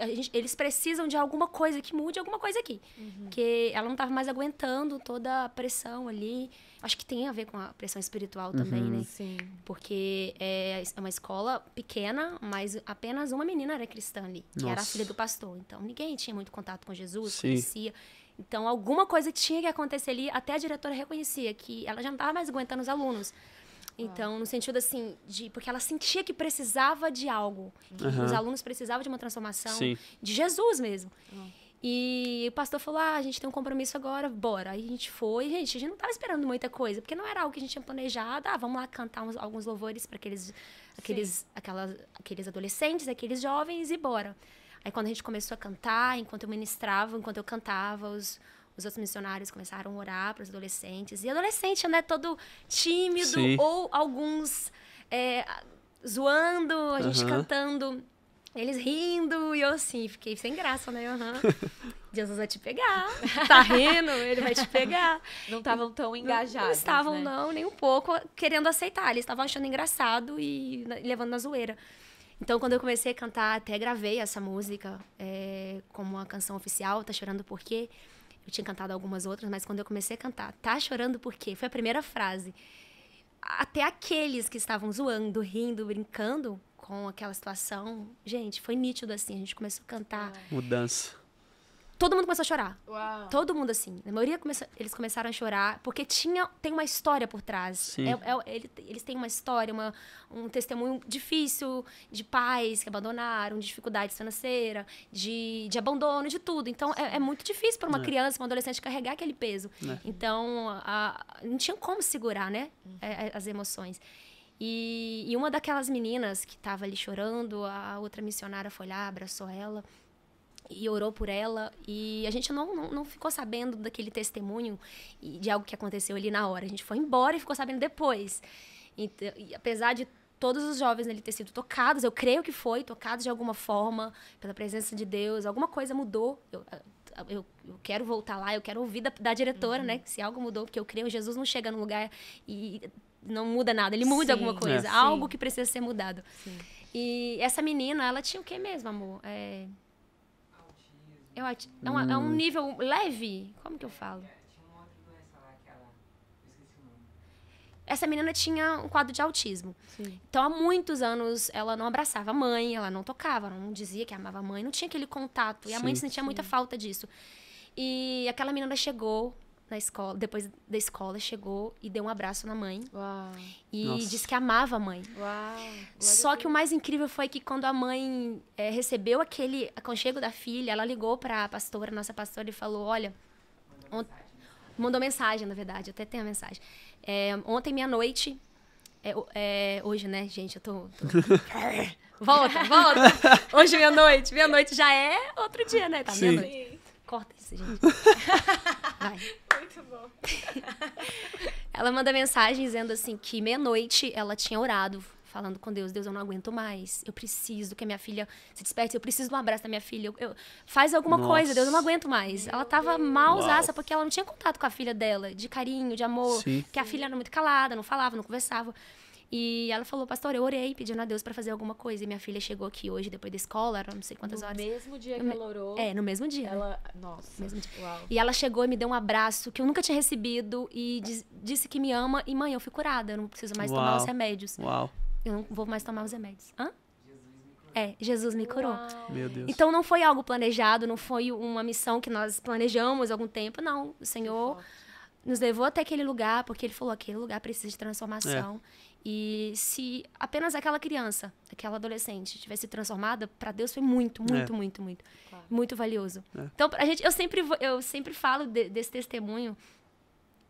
gente, eles precisam de alguma coisa que mude alguma coisa aqui. Uhum. Que ela não estava mais aguentando toda a pressão ali. Acho que tem a ver com a pressão espiritual também, uhum. né? Sim. Porque é, é uma escola pequena, mas apenas uma menina era cristã ali, que era a filha do pastor. Então ninguém tinha muito contato com Jesus, Sim. conhecia. Então, alguma coisa tinha que acontecer ali, até a diretora reconhecia que ela já não estava mais aguentando os alunos. Então, no sentido assim, de porque ela sentia que precisava de algo, que uhum. os alunos precisavam de uma transformação, Sim. de Jesus mesmo. Uhum. E o pastor falou: ah, a gente tem um compromisso agora, bora. Aí a gente foi, gente, a gente não estava esperando muita coisa, porque não era algo que a gente tinha planejado. Ah, vamos lá cantar uns, alguns louvores para aqueles, aqueles, aquelas, aqueles adolescentes, aqueles jovens e bora. Aí quando a gente começou a cantar, enquanto eu ministrava, enquanto eu cantava, os, os outros missionários começaram a orar para os adolescentes. E adolescente, né? Todo tímido, Sim. ou alguns é, zoando, a gente uhum. cantando. Eles rindo, e eu assim, fiquei sem graça, né? Uhum. Jesus vai te pegar. Tá rindo, ele vai te pegar. Não estavam tão engajados. Não estavam, né? não, nem um pouco, querendo aceitar. Eles estavam achando engraçado e né, levando na zoeira. Então, quando eu comecei a cantar, até gravei essa música é, como uma canção oficial, Tá Chorando Por Quê? Eu tinha cantado algumas outras, mas quando eu comecei a cantar, Tá Chorando Por Quê? Foi a primeira frase. Até aqueles que estavam zoando, rindo, brincando com aquela situação, gente, foi nítido assim. A gente começou a cantar. Mudança todo mundo começou a chorar. Uau. Todo mundo, assim. A maioria, começou, eles começaram a chorar, porque tinha, tem uma história por trás. É, é, eles têm uma história, uma, um testemunho difícil de pais que abandonaram, de dificuldades financeiras, de, de abandono, de tudo. Então, é, é muito difícil para uma é. criança, para um adolescente carregar aquele peso. É. Então, a, não tinha como segurar, né? É, as emoções. E, e, uma daquelas meninas que estava ali chorando, a outra missionária foi lá, abraçou ela e orou por ela. E a gente não, não, não, ficou sabendo daquele testemunho e de algo que aconteceu ali na hora. A gente foi embora e ficou sabendo depois. Então, apesar de todos os jovens ali ter sido tocados, eu creio que foi, tocados de alguma forma, pela presença de Deus, alguma coisa mudou. Eu, eu, eu quero voltar lá, eu quero ouvir da, da diretora, uhum. né? Se algo mudou, porque eu creio, Jesus não chega num lugar e não muda nada, ele muda sim, alguma é. coisa, é, algo que precisa ser mudado. Sim. E essa menina, ela tinha o que mesmo, amor? É, é, é, uma, é, um hum. nível leve? Como que eu falo? É, Essa menina tinha um quadro de autismo. Sim. Então, há muitos anos, ela não abraçava a mãe, ela não tocava, não dizia que amava a mãe, não tinha aquele contato. E a sim, mãe sentia sim. muita falta disso. E aquela menina chegou na escola, depois da escola, chegou e deu um abraço na mãe. Uau. E Nossa. disse que amava a mãe. Uau. Só que o mais incrível foi que quando a mãe é, recebeu aquele aconchego da filha, ela ligou para a pastora, nossa pastora, e falou: Olha, mandou mensagem, na verdade, eu até tenho a mensagem. É, ontem, meia-noite, é, é, hoje, né, gente? Eu tô. tô... volta, volta! Hoje, meia-noite. Meia-noite já é outro dia, né? Tá meia-noite. Corta isso, gente. Vai. Muito bom. ela manda mensagem dizendo assim que meia-noite ela tinha orado, falando com Deus, Deus, eu não aguento mais. Eu preciso que a minha filha se desperte, eu preciso de um abraço da minha filha. Eu, eu faz alguma Nossa. coisa, Deus, eu não aguento mais. Meu ela tava malzaça porque ela não tinha contato com a filha dela, de carinho, de amor, Sim. que a filha era muito calada, não falava, não conversava. E ela falou, pastor, eu orei pedindo a Deus para fazer alguma coisa. E minha filha chegou aqui hoje, depois da escola, era não sei quantas no horas. No mesmo dia que ela orou. É, no mesmo dia. Ela, nossa, mesmo dia. Uau. E ela chegou e me deu um abraço que eu nunca tinha recebido e diz, disse que me ama. E mãe, eu fui curada, eu não preciso mais uau. tomar os remédios. Uau. Eu não vou mais tomar os remédios. Hã? É, Jesus me curou. Meu Deus. Então não foi algo planejado, não foi uma missão que nós planejamos algum tempo, não. O Senhor nos levou até aquele lugar porque ele falou aquele lugar precisa de transformação. É. E se apenas aquela criança, aquela adolescente, tivesse transformada, para Deus foi muito, é. muito, é. muito, muito, claro. muito valioso. É. Então, a gente, eu sempre, eu sempre falo de, desse testemunho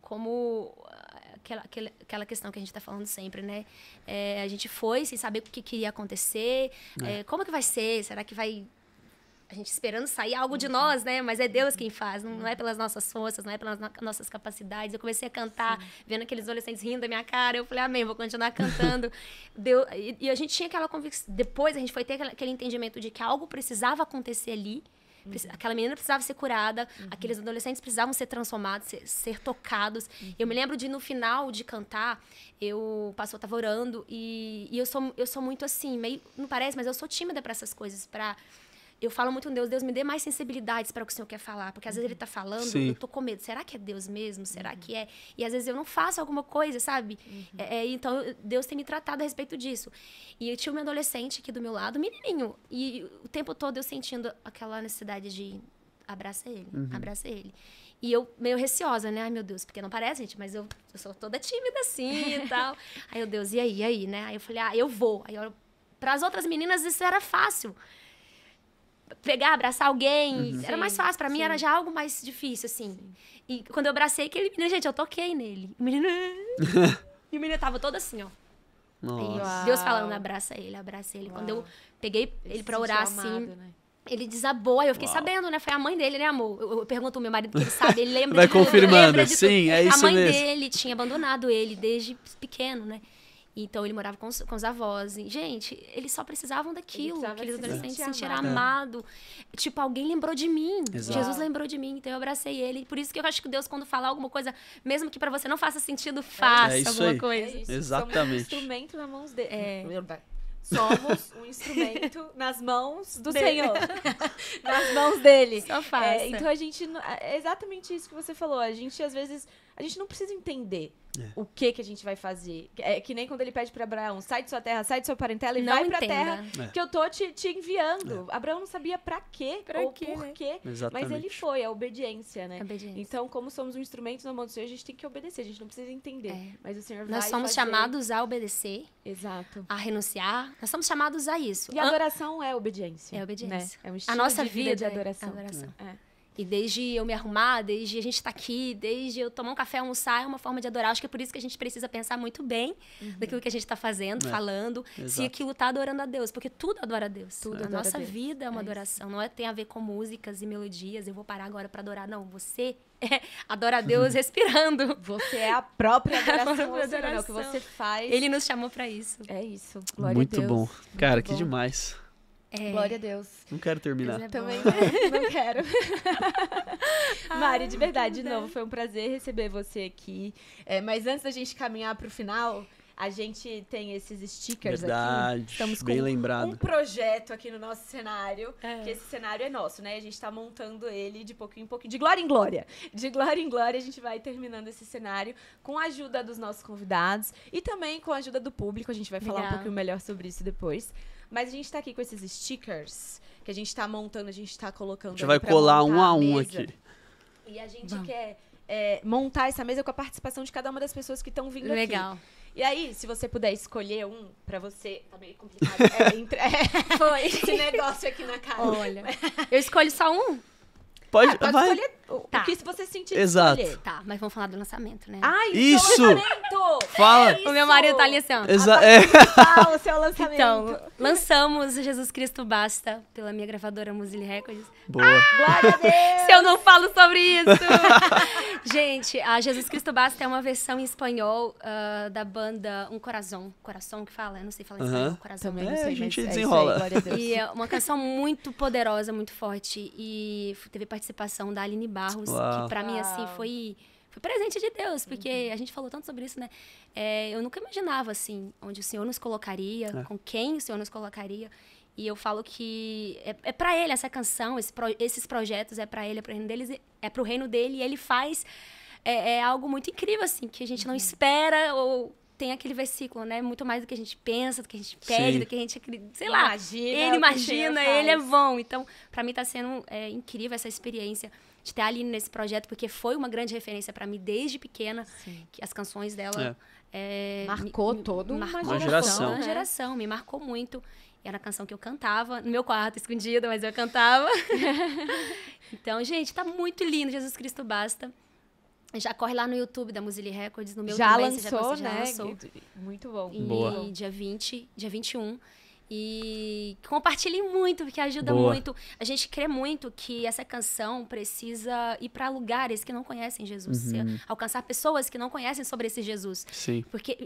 como ah, aquela, aquela, aquela questão que a gente está falando sempre, né? É, a gente foi sem saber o que, queria acontecer, é. É, como que vai ser, será que vai a gente esperando sair algo de uhum. nós, né? Mas é Deus quem faz, não, não uhum. é pelas nossas forças, não é pelas no nossas capacidades. Eu comecei a cantar, Sim. vendo aqueles adolescentes rindo da minha cara, eu falei, amém, vou continuar cantando. Deu, e, e, a gente tinha aquela convicção, depois a gente foi ter aquela, aquele entendimento de que algo precisava acontecer ali, Uhum. Aquela menina precisava ser curada, uhum. aqueles adolescentes precisavam ser transformados, ser, ser tocados. Uhum. Eu me uhum. lembro de, no final de cantar, eu passou, tava orando, e, e, eu, sou, eu sou muito assim, meio. Não parece, mas eu sou tímida para essas coisas, para eu falo muito com Deus, Deus me dê mais sensibilidades para o que o Senhor quer falar, porque às vezes ele está uhum. falando, Sim. eu tô com medo, será que é Deus mesmo? Será que é? E às vezes eu não faço alguma coisa, sabe? Uhum. É, é então Deus tem me tratado a respeito disso. E eu tinha um adolescente aqui do meu lado, menininho, e o tempo todo eu sentindo aquela necessidade de abraça ele, uhum. abraça ele. E eu meio receosa, né? Ai, meu Deus, porque não parece, gente, mas eu, eu sou toda tímida assim e tal. Aí, meu Deus, e aí, e aí, né? Aí eu falei, ah, eu vou. Aí eu para as outras meninas isso era fácil pegar abraçar alguém. Uhum. Era mais fácil. para mim era já algo mais difícil, assim. Sim. E quando eu abracei aquele menino, gente, eu toquei nele. O menino... e o menino tava todo assim, ó. Nossa. Deus falando, abraça ele, abraça ele. Uau. Quando eu peguei ele, ele pra orar assim, amado, assim. Né? Ele desabou, aí eu fiquei Uau. sabendo, né? Foi a mãe dele, né, amor? Eu, eu pergunto ao meu marido porque ele sabe, ele lembra. Vai de confirmando, tudo, lembra de sim, tudo. é isso mesmo. A mãe mesmo. dele tinha abandonado ele desde pequeno, né? Então ele morava com os, com os avós. E, gente, eles só precisavam daquilo. aqueles adolescentes se sentir amado. É. Tipo, alguém lembrou de mim. Exato. Jesus lembrou de mim. Então eu abracei ele. Por isso que eu acho que Deus, quando falar alguma coisa, mesmo que para você não faça sentido, é faça é alguma aí. coisa. É isso. Exatamente. Somos um instrumento nas mãos dele. É... Somos um instrumento nas mãos do dele. Senhor. nas mãos dele. Só faça. É, então a gente. É exatamente isso que você falou. A gente às vezes a gente não precisa entender é. o que que a gente vai fazer. É que nem quando ele pede para Abraão, sai de sua terra, sai de sua parentela e não vai para a terra é. que eu tô te, te enviando. É. Abraão não sabia para quê pra ou quê, por né? quê, Exatamente. mas ele foi, a obediência, né? Obediência. Então, como somos um instrumento na mão do Senhor, a gente tem que obedecer, a gente não precisa entender, é. mas o Senhor Nós somos fazer... chamados a obedecer. Exato. A renunciar. Nós somos chamados a isso. E a adoração é obediência. É obediência. Né? É um estilo a nossa de vida, vida de adoração. É adoração. É. E desde eu me arrumar, desde a gente estar tá aqui, desde eu tomar um café, almoçar, é uma forma de adorar. Acho que é por isso que a gente precisa pensar muito bem uhum. daquilo que a gente está fazendo, é. falando, Exato. se aquilo está adorando a Deus, porque tudo adora a Deus. Tudo a nossa vida é uma é adoração, isso. não é tem a ver com músicas e melodias. Eu vou parar agora para adorar, não. Você é, adora a Deus respirando. Você é a própria adoração, adoração. É o que você faz. Ele nos chamou para isso. É isso. Glória Muito a Deus. bom. Muito Cara, bom. que demais. É. Glória a Deus. Não quero terminar. É Também não quero. Mari, de verdade, de novo, foi um prazer receber você aqui. É, mas antes da gente caminhar para o final, a gente tem esses stickers Verdade, aqui. Estamos bem lembrado. um projeto aqui no nosso cenário, é. que esse cenário é nosso, né? A gente está montando ele de pouquinho em pouquinho, de glória em glória. De glória em glória, a gente vai terminando esse cenário com a ajuda dos nossos convidados e também com a ajuda do público. A gente vai falar um pouquinho melhor sobre isso depois. Mas a gente tá aqui com esses stickers que a gente tá montando, a gente tá colocando. A gente vai colar um a, a um mesa. aqui. E a gente quer é, montar essa mesa com a participação de cada uma das pessoas que estão vindo Legal. aqui. Legal. E aí, se você puder escolher um pra você. Tá meio complicado. É, entre... é, Foi. Esse negócio aqui na cara. Olha. Eu escolho só um? Pode, ah, pode vai. escolher tá. o que você sentir Exato. Escolher. Tá, mas vamos falar do lançamento, né? Ai, isso! Lançamento! Fala! Isso. É o meu marido tá ali assim, ó. Exa é. Fala o seu lançamento. Então, lançamos Jesus Cristo Basta pela minha gravadora Musili Records. Boa! Ah, glória a Deus! Se eu não falo sobre isso! Gente, a Jesus Cristo Basta é uma versão em espanhol uh, da banda Um coração coração que fala? Eu não sei falar espanhol. Uh -huh. Também é, a gente é desenrola. É aí, e é uma canção muito poderosa, muito forte. E teve participação participação da Aline Barros, Uau. que para mim, assim, foi foi presente de Deus, porque uhum. a gente falou tanto sobre isso, né? É, eu nunca imaginava, assim, onde o Senhor nos colocaria, é. com quem o Senhor nos colocaria. E eu falo que é, é para Ele essa canção, esse pro, esses projetos, é para Ele, é para o reino dele, é pro reino dele e Ele faz é, é, algo muito incrível, assim, que a gente não uhum. espera ou tem aquele versículo, né? Muito mais do que a gente pensa, do que a gente pede, Sim. do que a gente acredita. Sei lá. Imagina, é ele imagina, ele é bom. Então, para mim tá sendo é, incrível essa experiência de ter a Aline nesse projeto, porque foi uma grande referência para mim desde pequena. Sim. Que as canções dela. É. É, marcou me, todo marcou uma geração. Uma é. geração, me marcou muito. Era a canção que eu cantava, no meu quarto, escondida, mas eu cantava. então, gente, tá muito lindo, Jesus Cristo Basta. Já corre lá no YouTube da Musili Records, no meu já também, lançou, você já, consegue, já né? lançou, né? Muito bom. E Boa. dia 20, dia 21, e compartilhem muito, porque ajuda Boa. muito. A gente crê muito que essa canção precisa ir para lugares que não conhecem Jesus, uhum. alcançar pessoas que não conhecem sobre esse Jesus. Sim. Porque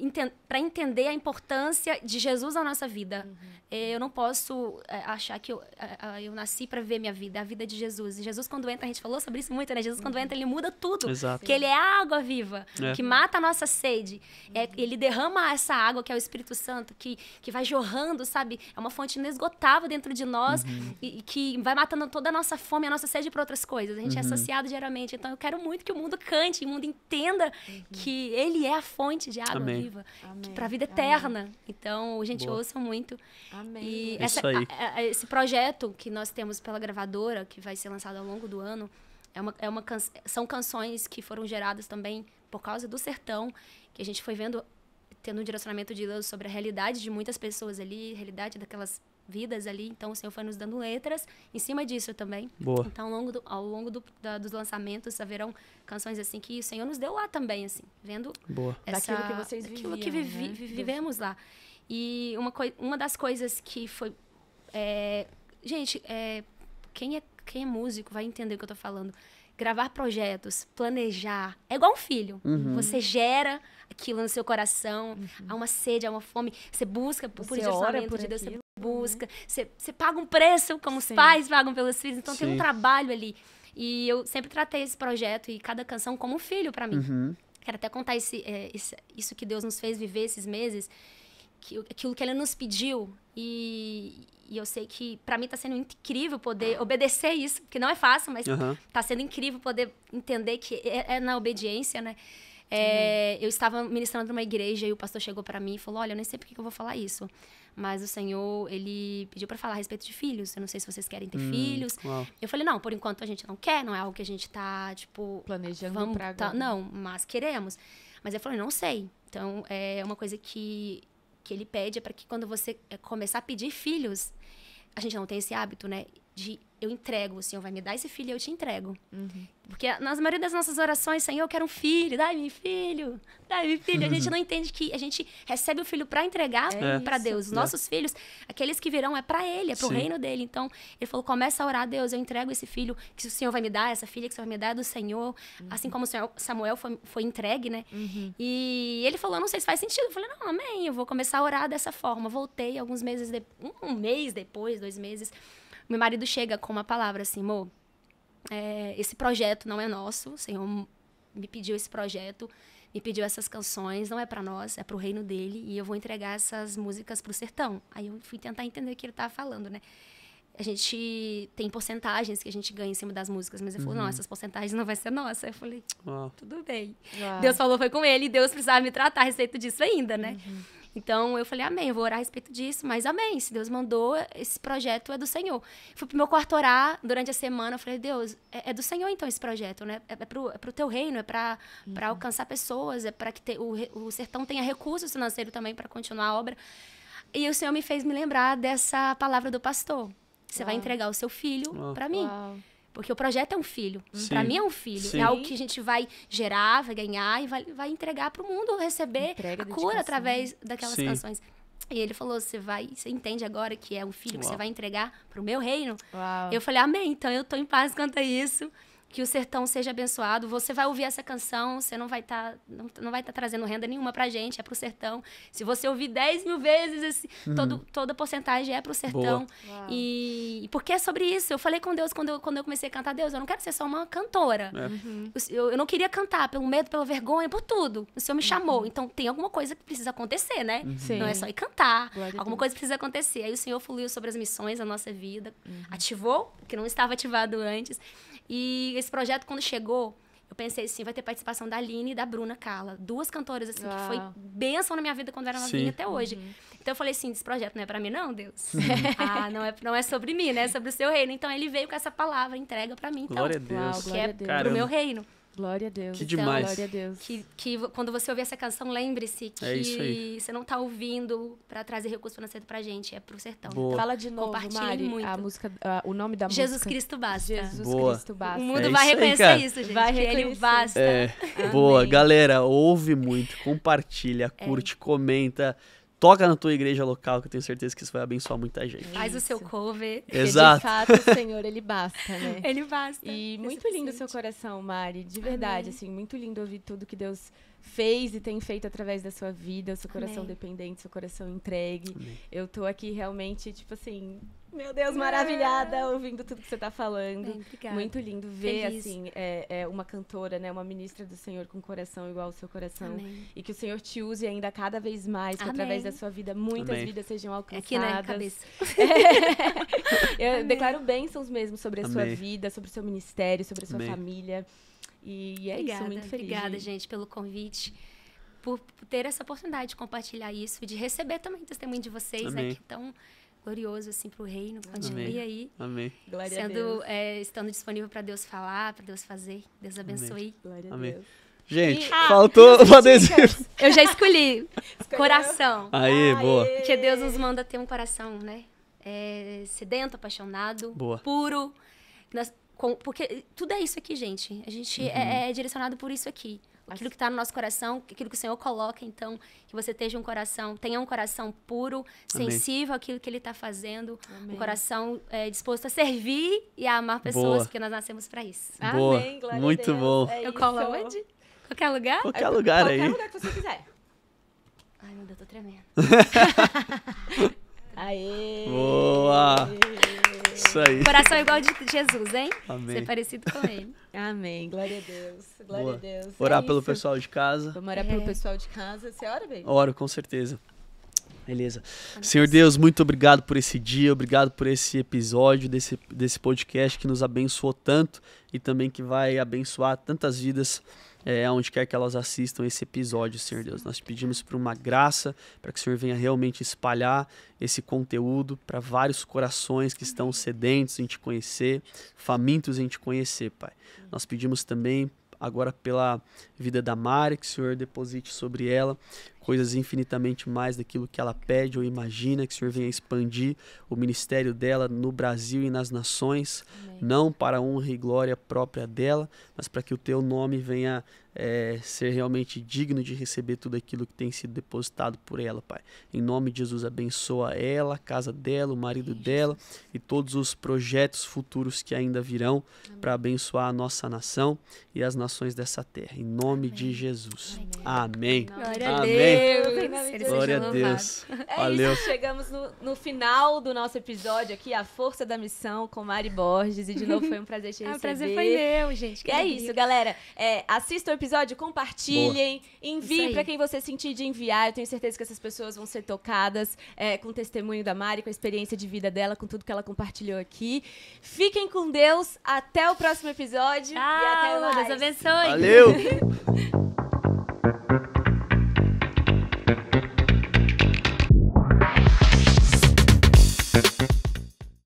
para entender a importância de Jesus na nossa vida, uhum. Eh, eu não posso eh, achar que eu, eh, ah, eu nasci para ver minha vida, a vida de Jesus. E Jesus, quando entra, a gente falou sobre isso muito, né? Jesus, quando uhum. entra, ele muda tudo. Exato. Porque ele é água viva, é. que mata a nossa sede. É, ele derrama essa água, que é o Espírito Santo, que, que vai jorrando, sabe? sabe? É uma fonte inesgotável dentro de nós uhum. e, e, que vai matando toda a nossa fome, a nossa sede para outras coisas. A gente é uhum. é associado diariamente. Então eu quero muito que o mundo cante, o mundo entenda uhum. que ele é a fonte de água Amém. viva, para a vida eterna. Amém. Então, gente, Boa. ouça muito. Amém. E é essa, a, a, esse projeto que nós temos pela gravadora, que vai ser lançado ao longo do ano, é uma, é uma can... são canções que foram geradas também por causa do sertão, que a gente foi vendo tendo um direcionamento de Deus sobre a realidade de muitas pessoas ali, realidade daquelas vidas ali. Então, o Senhor foi nos dando letras em cima disso também. Boa. Então, ao longo, do, ao longo do, da, dos lançamentos, haverão canções assim que o Senhor nos deu lá também, assim, vendo Boa. Essa, daquilo que vocês viviam, daquilo que vivi, né? vivemos lá. E uma, uma das coisas que foi. É, gente, é, quem, é, quem é músico vai entender o que eu tô falando gravar projetos, planejar. É igual um filho. Uhum. Você gera aquilo no seu coração, uhum. há uma sede, há uma fome. Você busca por você direcionamento por de Deus, aquilo, você busca. Né? Você, você paga um preço, como Sim. os pais pagam pelos filhos. Então Sim. tem um trabalho ali. E eu sempre tratei esse projeto e cada canção como um filho para mim. Uhum. Quero até contar esse, é, esse, isso que Deus nos fez viver esses meses aquilo que ele nos pediu. E, e eu sei que para mim está sendo incrível poder obedecer isso, porque não é fácil, mas está sendo incrível poder entender que é, é na obediência, né? É, eu estava ministrando numa igreja e o pastor chegou para mim e falou: Olha, eu nem sei por que eu vou falar isso, mas o Senhor, ele pediu para falar a respeito de filhos. Eu não sei se vocês querem ter hum, filhos. Uau. Eu falei: Não, por enquanto a gente não quer, não é algo que a gente tá, tipo. Planejando vamos, pra tá, agora. Tá, não, mas queremos. Mas eu falei: Não sei. Então é uma coisa que que ele pede é para que quando você eh, começar a pedir filhos, a gente não tem esse hábito, né? De eu entrego, o Senhor vai me dar esse filho e eu te entrego. Uhum. Porque na maioria das nossas orações, Senhor, eu quero um filho, dá-me filho, dá-me filho. A gente não entende que a gente recebe o filho para entregar é para Deus. Os é. nossos filhos, aqueles que virão, é para Ele, é para o reino dele. Então, ele falou: começa a orar, Deus, eu entrego esse filho que o Senhor vai me dar, essa filha que o Senhor vai me dar é do Senhor. Uhum. Assim como o Senhor Samuel foi, foi entregue, né? Uhum. E ele falou: não sei se faz sentido. Eu falei: não, amém, eu vou começar a orar dessa forma. Voltei alguns meses, de... um mês depois, dois meses. Meu marido chega com uma palavra assim, amor, é, esse projeto não é nosso, o Senhor me pediu esse projeto, me pediu essas canções, não é para nós, é para o reino dele, e eu vou entregar essas músicas pro sertão. Aí eu fui tentar entender o que ele estava falando, né? A gente tem porcentagens que a gente ganha em cima das músicas, mas ele uhum. falou, não, uhum. essas porcentagens não vai ser nossa. Eu falei, tudo bem. Deus falou, foi com ele, Deus precisava me tratar a respeito disso ainda, né? Uhum. Então eu falei, amém, eu vou orar a respeito disso, mas amém, se Deus mandou, esse projeto é do Senhor. Fui pro meu quarto orar durante a semana, eu falei, Deus, é, é do Senhor então esse projeto, né? É, é, pro, é pro teu reino, é para uhum. Pra alcançar pessoas, é para que te, o, o sertão tenha recursos financeiros também para continuar a obra. E o Senhor me fez me lembrar dessa palavra do pastor. Você Uau. vai entregar o seu filho para mim. Uau. Porque o projeto é um filho. Para mim é um filho. Sim. É algo que a gente vai gerar, vai ganhar e vai, vai entregar para o mundo receber Entrega a cura através daquelas Sim. canções. E ele falou: "Você vai, você entende agora que é um filho Uau. que você vai entregar para o meu reino?" Uau. Eu falei: "Amém, então eu tô em paz quanto a isso." que o sertão seja abençoado. Você vai ouvir essa canção, você não vai estar tá, não, não vai estar tá trazendo renda nenhuma pra gente, é pro sertão. Se você ouvir 10 mil vezes, esse, uhum. todo, toda porcentagem é pro sertão. E, porque é sobre isso. Eu falei com Deus quando eu, quando eu comecei a cantar, Deus, eu não quero ser só uma cantora. É. Uhum. Eu, eu não queria cantar pelo medo, pela vergonha, por tudo. O Senhor me uhum. chamou. Uhum. Então tem alguma coisa que precisa acontecer, né? Uhum. Não é só ir cantar. Glória alguma coisa precisa acontecer. Aí o Senhor fluiu sobre as missões da nossa vida, uhum. ativou, que não estava ativado antes. E esse projeto, quando chegou, eu pensei assim, vai ter participação da Aline e da Bruna Cala. Duas cantoras, assim, Uau. que foi benção na minha vida quando era novinha até hoje. Uhum. Então eu falei assim, esse projeto não é para mim não, Deus. ah, não é, não é sobre mim, né? É sobre o seu reino. Então ele veio com essa palavra, entrega para mim. Então, glória a Deus. glória que é Deus. pro meu reino. Glória a Deus. Que então, demais. glória a Deus. Que, que quando você ouvir essa canção, lembre-se é que é você não está ouvindo para trazer recurso financeiro pra gente, é pro sertão. então Fala de novo, Mari, muito. a música, uh, o nome da Jesus música. Jesus Cristo Basta. Jesus Boa. Cristo Basta. O mundo é vai isso reconhecer aí, isso, gente. Vai reconhecer. Ele basta. É. Boa, galera, ouve muito, compartilha, é. curte, comenta. Toca na tua igreja local, que eu tenho certeza que isso vai abençoar muita gente. Faz o seu cover. Exato. Porque de fato, o Senhor, ele basta, né? Ele basta. E é muito lindo o seu coração, Mari. De verdade, Amém. assim, muito lindo ouvir tudo que Deus fez e tem feito através da sua vida, o seu coração Amém. dependente, seu coração entregue. Amém. Eu tô aqui realmente, tipo assim, meu Deus, maravilhada é. ouvindo tudo que você está falando. É, Bem, Muito lindo ver, Feliz. assim, é, é, uma cantora, né? Uma ministra do Senhor com coração igual ao seu coração. Amém. E que o Senhor te use ainda cada vez mais, que através da sua vida muitas Amém. vidas sejam alcançadas. Aqui na cabeça. Eu declaro bênçãos mesmo sobre a sua vida, sobre o seu ministério, sobre a sua família. E é obrigada, isso, muito feliz. Obrigada, gente, pelo convite por ter essa oportunidade de compartilhar isso, de receber também o testemunho de vocês, né, Amém. né? Que tão glorioso assim para o reino. Continue Amém. aí. Amém. Glória sendo, é, estando disponível para Deus falar, para Deus fazer. Deus abençoe. Amém. Amém. Gente, e, faltou ah, o adesivo. Eu já escolhi. Escolheu. Coração. Aí, Aê. boa. Porque Deus nos manda ter um coração, né? É, sedento, apaixonado, boa. puro. Nós, com, porque tudo é isso aqui, gente. A gente uhum. é, é direcionado por isso aqui aquilo que está no nosso coração, aquilo que o Senhor coloca, então, que você esteja um coração, tenha um coração puro, Amém. sensível àquilo que Ele está fazendo, Amém. um coração é, disposto a servir e a amar pessoas, Boa. porque nós nascemos para isso. Boa. Amém, glória Muito bom. É Eu colo onde? Qualquer lugar? Qualquer é, lugar aí. Qualquer lugar que você quiser. Ai, meu Deus, tô tremendo. Aê! Boa! Aê. Isso aí. Coração igual de Jesus, hein? Amém. Ser parecido com ele. Amém. Glória a Deus. Glória Boa. a Deus. É orar é pelo isso. pessoal de casa. Vamos orar é. pelo pessoal de casa. Você ora, bem? Oro, com certeza. Beleza. Senhor Deus, muito obrigado por esse dia, obrigado por esse episódio desse, desse podcast que nos abençoou tanto e também que vai abençoar tantas vidas é, é, onde quer que elas assistam esse episódio, Senhor Deus. Nós pedimos por uma graça, para que o Senhor venha realmente espalhar esse conteúdo para vários corações que estão sedentos em te conhecer, famintos em te conhecer, Pai. Nós pedimos também agora pela vida da Mari, que o Senhor deposite sobre ela coisas infinitamente mais daquilo que ela pede ou imagina, que o Senhor venha expandir o ministério dela no Brasil e nas nações, Amém. não para honra e glória própria dela, mas para que o teu nome venha é, ser realmente digno de receber tudo aquilo que tem sido depositado por ela, Pai. Em nome de Jesus, abençoa ela, a casa dela, o marido dela e todos os projetos futuros que ainda virão para abençoar a nossa nação e as nações dessa terra. Em nome Amém. de Jesus. Amém. Amém. Glória a Deus. Glória a Deus. É Valeu. Isso, chegamos no, no, final do nosso episódio aqui, A Força da Missão com Mari Borges. E de novo foi um prazer te receber. Ah, o prazer foi meu, gente. É que é isso, galera. É, assista o episódio episódio, compartilhem, Boa. enviem para quem você sentir de enviar. Eu tenho certeza que essas pessoas vão ser tocadas é, com o testemunho da Mari, com a experiência de vida dela, com tudo que ela compartilhou aqui. Fiquem com Deus, até o próximo episódio. Tchau, e até mais. Deus abençoe. Valeu!